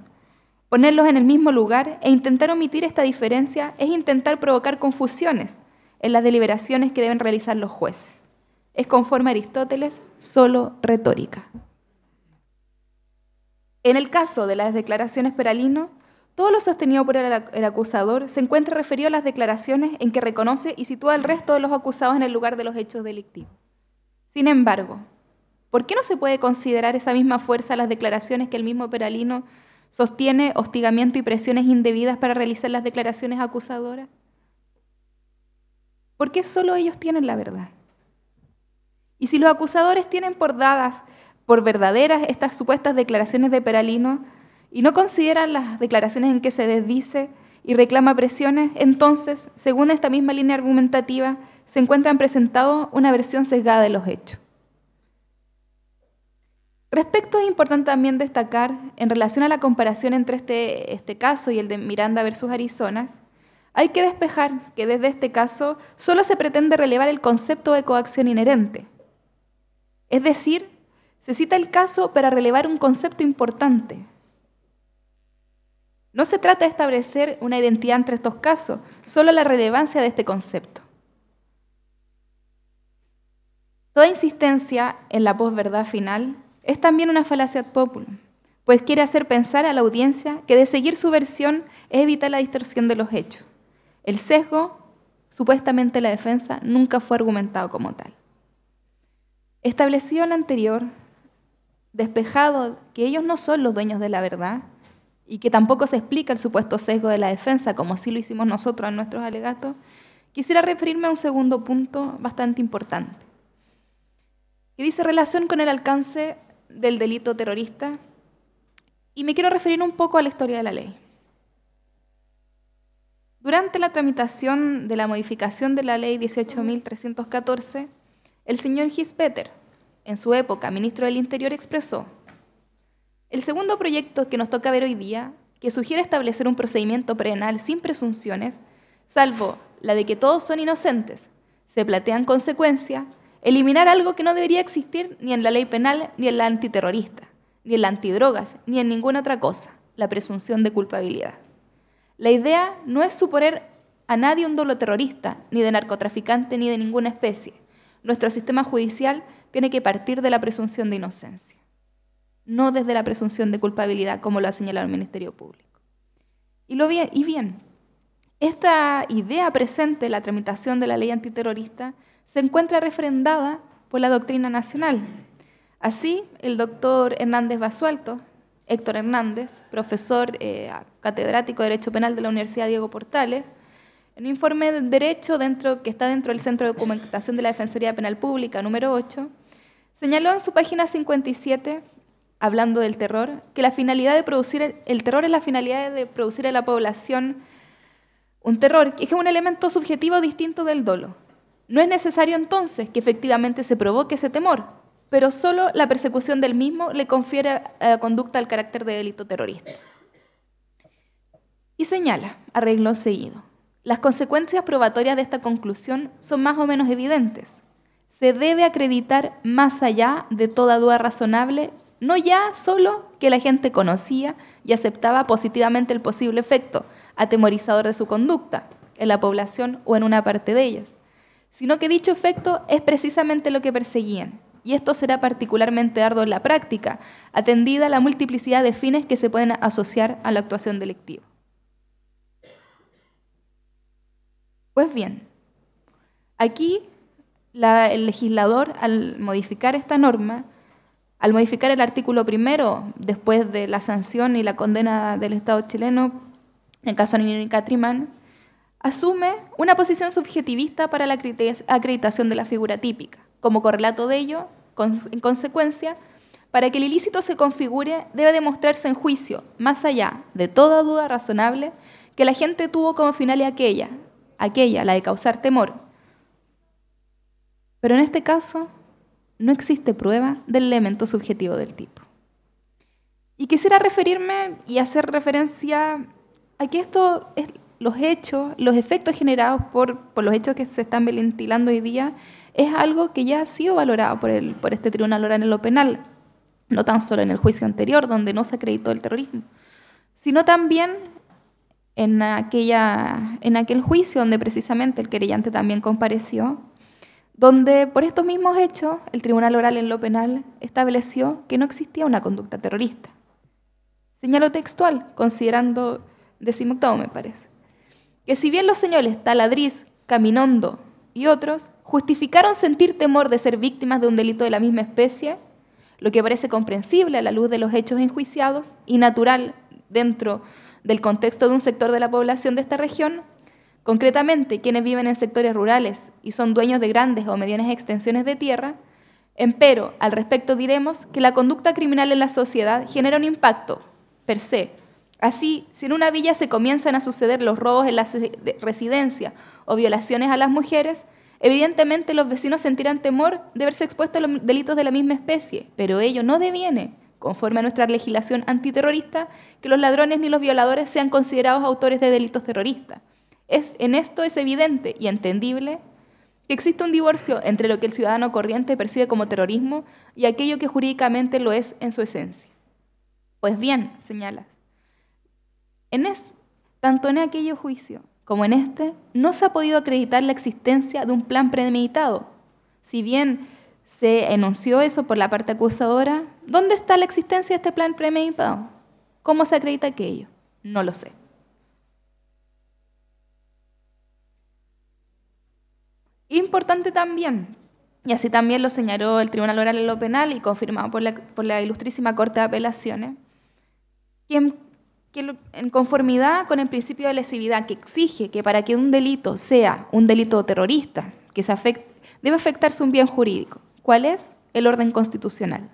Ponerlos en el mismo lugar e intentar omitir esta diferencia es intentar provocar confusiones en las deliberaciones que deben realizar los jueces. Es conforme a Aristóteles, solo retórica. En el caso de las declaraciones Peralino, todo lo sostenido por el, acusador se encuentra referido a las declaraciones en que reconoce y sitúa al resto de los acusados en el lugar de los hechos delictivos. Sin embargo, ¿por qué no se puede considerar esa misma fuerza las declaraciones que el mismo Peralino sostiene hostigamiento y presiones indebidas para realizar las declaraciones acusadoras? ¿Por qué solo ellos tienen la verdad? Y si los acusadores tienen por dadas, por verdaderas, estas supuestas declaraciones de Peralino, y no considera las declaraciones en que se desdice y reclama presiones, entonces, según esta misma línea argumentativa, se encuentran presentado una versión sesgada de los hechos. Respecto es importante también destacar, en relación a la comparación entre este, este caso y el de Miranda versus Arizonas, hay que despejar que desde este caso solo se pretende relevar el concepto de coacción inherente. Es decir, se cita el caso para relevar un concepto importante, no se trata de establecer una identidad entre estos casos, solo la relevancia de este concepto. Toda insistencia en la posverdad final es también una falacia ad pues quiere hacer pensar a la audiencia que de seguir su versión es evitar la distorsión de los hechos. El sesgo, supuestamente la defensa, nunca fue argumentado como tal. Establecido en anterior, despejado que ellos no son los dueños de la verdad, y que tampoco se explica el supuesto sesgo de la defensa, como sí lo hicimos nosotros en nuestros alegatos, quisiera referirme a un segundo punto bastante importante, que dice relación con el alcance del delito terrorista, y me quiero referir un poco a la historia de la ley. Durante la tramitación de la modificación de la ley 18.314, el señor Hispeter, en su época ministro del Interior, expresó el segundo proyecto que nos toca ver hoy día, que sugiere establecer un procedimiento penal sin presunciones, salvo la de que todos son inocentes, se plantean consecuencia, eliminar algo que no debería existir ni en la ley penal, ni en la antiterrorista, ni en la antidrogas, ni en ninguna otra cosa, la presunción de culpabilidad. La idea no es suponer a nadie un dolo terrorista, ni de narcotraficante, ni de ninguna especie. Nuestro sistema judicial tiene que partir de la presunción de inocencia no desde la presunción de culpabilidad, como lo ha señalado el Ministerio Público. Y, lo bien, y bien, esta idea presente en la tramitación de la ley antiterrorista se encuentra refrendada por la doctrina nacional. Así, el doctor Hernández Basualto, Héctor Hernández, profesor eh, catedrático de Derecho Penal de la Universidad Diego Portales, en un informe de Derecho dentro, que está dentro del Centro de Documentación de la Defensoría Penal Pública número 8, señaló en su página 57 hablando del terror, que la finalidad de producir el, terror es la finalidad de producir a la población un terror, que es un elemento subjetivo distinto del dolo. No es necesario entonces que efectivamente se provoque ese temor, pero solo la persecución del mismo le confiere a eh, la conducta el carácter de delito terrorista. Y señala, arregló seguido, las consecuencias probatorias de esta conclusión son más o menos evidentes. Se debe acreditar más allá de toda duda razonable no ya solo que la gente conocía y aceptaba positivamente el posible efecto atemorizador de su conducta en la población o en una parte de ellas, sino que dicho efecto es precisamente lo que perseguían, y esto será particularmente arduo en la práctica, atendida a la multiplicidad de fines que se pueden asociar a la actuación delictiva. Pues bien, aquí el legislador, al modificar esta norma, al modificar el artículo primero, después de la sanción y la condena del Estado chileno, en caso de Nini Trimán, asume una posición subjetivista para la acreditación de la figura típica. Como correlato de ello, en consecuencia, para que el ilícito se configure, debe demostrarse en juicio, más allá de toda duda razonable, que la gente tuvo como final aquella, aquella, la de causar temor. Pero en este caso, no existe prueba del elemento subjetivo del tipo. Y quisiera referirme y hacer referencia a que esto es los hechos, los efectos generados por, los hechos que se están ventilando hoy día, es algo que ya ha sido valorado por, el, por este tribunal oral en lo penal, no tan solo en el juicio anterior, donde no se acreditó el terrorismo, sino también en, aquella, en aquel juicio donde precisamente el querellante también compareció donde por estos mismos hechos el Tribunal Oral en lo penal estableció que no existía una conducta terrorista. Señalo textual, considerando decimoctavo me parece, que si bien los señores Taladriz, Caminondo y otros justificaron sentir temor de ser víctimas de un delito de la misma especie, lo que parece comprensible a la luz de los hechos enjuiciados y natural dentro del contexto de un sector de la población de esta región, Concretamente, quienes viven en sectores rurales y son dueños de grandes o medianas extensiones de tierra, empero, al respecto diremos que la conducta criminal en la sociedad genera un impacto, per se. Así, si en una villa se comienzan a suceder los robos en la residencia o violaciones a las mujeres, evidentemente los vecinos sentirán temor de verse expuestos a los delitos de la misma especie, pero ello no deviene, conforme a nuestra legislación antiterrorista, que los ladrones ni los violadores sean considerados autores de delitos terroristas en esto es evidente y entendible que existe un divorcio entre lo que el ciudadano corriente percibe como terrorismo y aquello que jurídicamente lo es en su esencia. Pues bien, señalas, en es, tanto en aquello juicio como en este, no se ha podido acreditar la existencia de un plan premeditado. Si bien se enunció eso por la parte acusadora, ¿dónde está la existencia de este plan premeditado? ¿Cómo se acredita aquello? No lo sé. Importante también, y así también lo señaló el Tribunal Oral en lo Penal y confirmado por la, Ilustrísima Corte de Apelaciones, que en conformidad con el principio de lesividad que exige que para que un delito sea un delito terrorista, que se afecte, debe afectarse un bien jurídico. ¿Cuál es? El orden constitucional.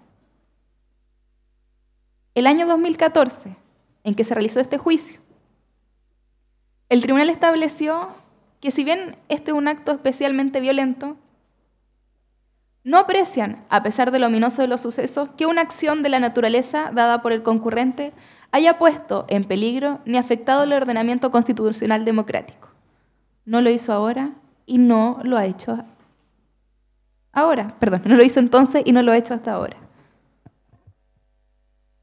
El año 2014, en que se realizó este juicio, el tribunal estableció que si bien este es un acto especialmente violento, no aprecian, a pesar de lo ominoso de los sucesos, que una acción de la naturaleza dada por el concurrente haya puesto en peligro ni afectado el ordenamiento constitucional democrático. No lo hizo ahora y no lo ha hecho ahora. Perdón, no lo hizo entonces y no lo ha hecho hasta ahora.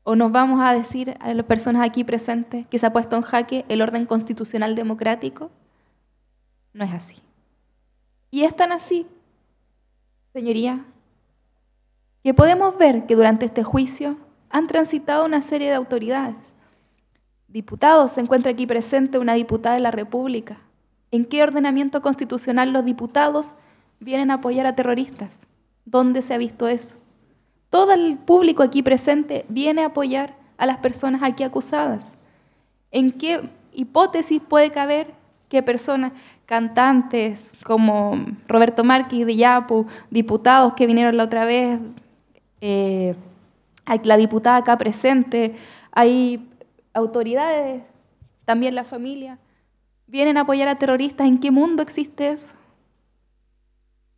¿O nos vamos a decir a las personas aquí presentes que se ha puesto en jaque el orden constitucional democrático? no es así. Y es tan así, señoría, que podemos ver que durante este juicio han transitado una serie de autoridades. Diputados, se encuentra aquí presente una diputada de la República. ¿En qué ordenamiento constitucional los diputados vienen a apoyar a terroristas? ¿Dónde se ha visto eso? Todo el público aquí presente viene a apoyar a las personas aquí acusadas. ¿En qué hipótesis puede caber que personas cantantes como Roberto Márquez de Yapu, diputados que vinieron la otra vez, eh, la diputada acá presente, hay autoridades, también la familia, vienen a apoyar a terroristas. ¿En qué mundo existe eso?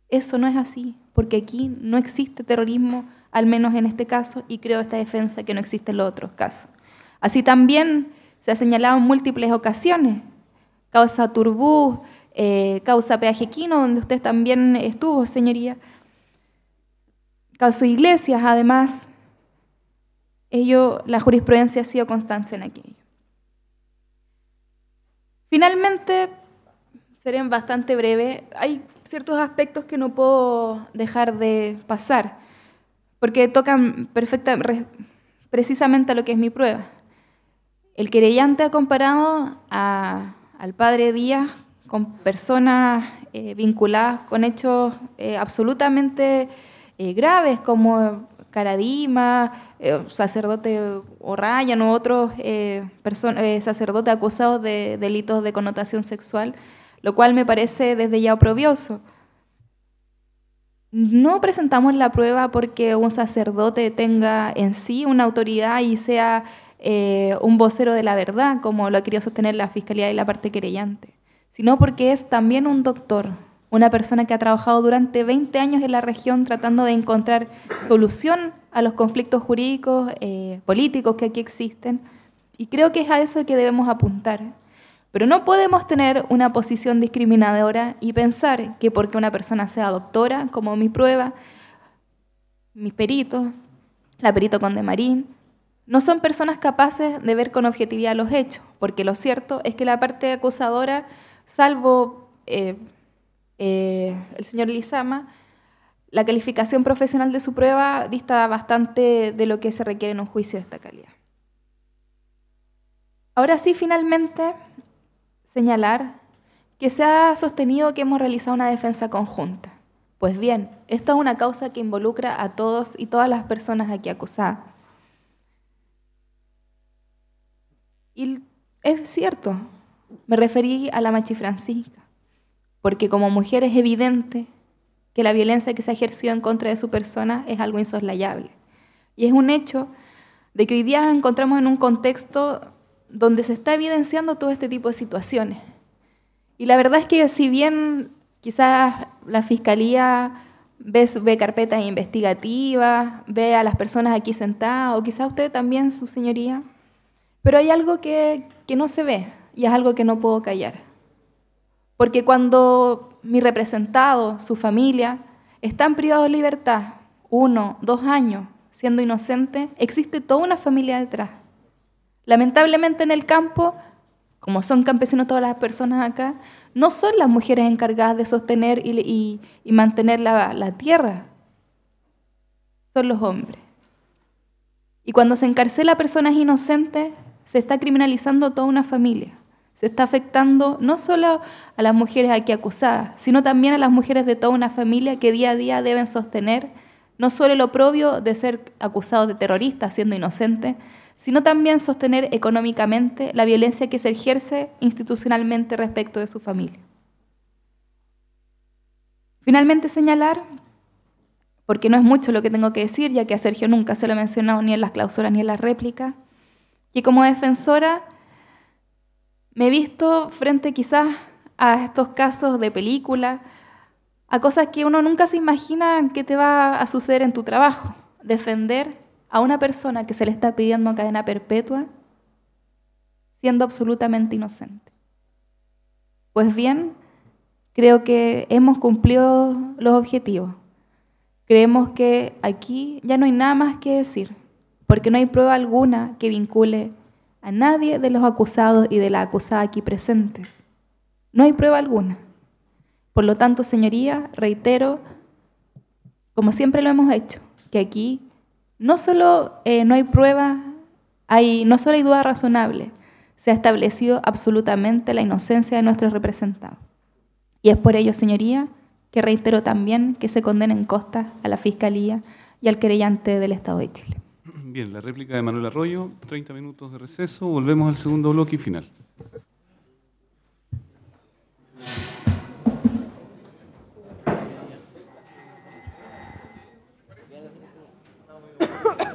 Eso no es así, porque aquí no existe terrorismo, al menos en este caso, y creo esta defensa que no existe en los otros casos. Así también se ha señalado en múltiples ocasiones, causa Turbú, eh, causa Peajequino, donde usted también estuvo, señoría, Causa Iglesias, además, ello, la jurisprudencia ha sido constante en aquello. Finalmente, seré bastante breve, hay ciertos aspectos que no puedo dejar de pasar, porque tocan precisamente a lo que es mi prueba. El querellante ha comparado al padre Díaz con personas eh, vinculadas con hechos eh, absolutamente eh, graves como Caradima, sacerdote O'Ryan u otros sacerdotes acusados de delitos de connotación sexual, lo cual me parece desde ya oprobioso. No presentamos la prueba porque un sacerdote tenga en sí una autoridad y sea un vocero de la verdad, como lo ha querido sostener la Fiscalía y la parte querellante sino porque es también un doctor, una persona que ha trabajado durante 20 años en la región tratando de encontrar solución a los conflictos jurídicos, eh, políticos que aquí existen. Y creo que es a eso que debemos apuntar. Pero no podemos tener una posición discriminadora y pensar que porque una persona sea doctora, como mi prueba, mis peritos, la perito con Marín, no son personas capaces de ver con objetividad los hechos, porque lo cierto es que la parte acusadora salvo eh, eh, el señor Lizama, la calificación profesional de su prueba dista bastante de lo que se requiere en un juicio de esta calidad. Ahora sí, finalmente, señalar que se ha sostenido que hemos realizado una defensa conjunta. Pues bien, esta es una causa que involucra a todos y todas las personas aquí acusadas. Y es cierto, me referí a la Machi Francisca, porque como mujer es evidente que la violencia que se ejerció en contra de su persona es algo insoslayable. Y es un hecho de que hoy día nos encontramos en un contexto donde se está evidenciando todo este tipo de situaciones. Y la verdad es que si bien quizás la fiscalía ve, carpetas investigativas, ve a las personas aquí sentadas, o quizás usted también, su señoría, pero hay algo que no se ve, y es algo que no puedo callar. Porque cuando mi representado, su familia, están privados de libertad, uno, dos años, siendo inocente, existe toda una familia detrás. Lamentablemente en el campo, como son campesinos todas las personas acá, no son las mujeres encargadas de sostener y, mantener la tierra, son los hombres. Y cuando se encarcela a personas inocentes, se está criminalizando toda una familia. Se está afectando no solo a las mujeres aquí acusadas, sino también a las mujeres de toda una familia que día a día deben sostener no solo el oprobio de ser acusados de terroristas siendo inocentes, sino también sostener económicamente la violencia que se ejerce institucionalmente respecto de su familia. Finalmente señalar, porque no es mucho lo que tengo que decir, ya que a Sergio nunca se lo he mencionado ni en las clausuras ni en las réplicas, que como defensora me he visto frente quizás a estos casos de película, a cosas que uno nunca se imagina que te va a suceder en tu trabajo. Defender a una persona que se le está pidiendo cadena perpetua siendo absolutamente inocente. Pues bien, creo que hemos cumplido los objetivos. Creemos que aquí ya no hay nada más que decir, porque no hay prueba alguna que vincule a nadie de los acusados y de la acusada aquí presentes. No hay prueba alguna. Por lo tanto, señoría, reitero, como siempre lo hemos hecho, que aquí no solo eh, no hay prueba, hay, no solo hay duda razonable, se ha establecido absolutamente la inocencia de nuestros representados. Y es por ello, señoría, que reitero también que se condenen costas a la Fiscalía y al querellante del Estado de Chile. Bien, la réplica de Manuel Arroyo, 30 minutos de receso, volvemos al segundo bloque y final.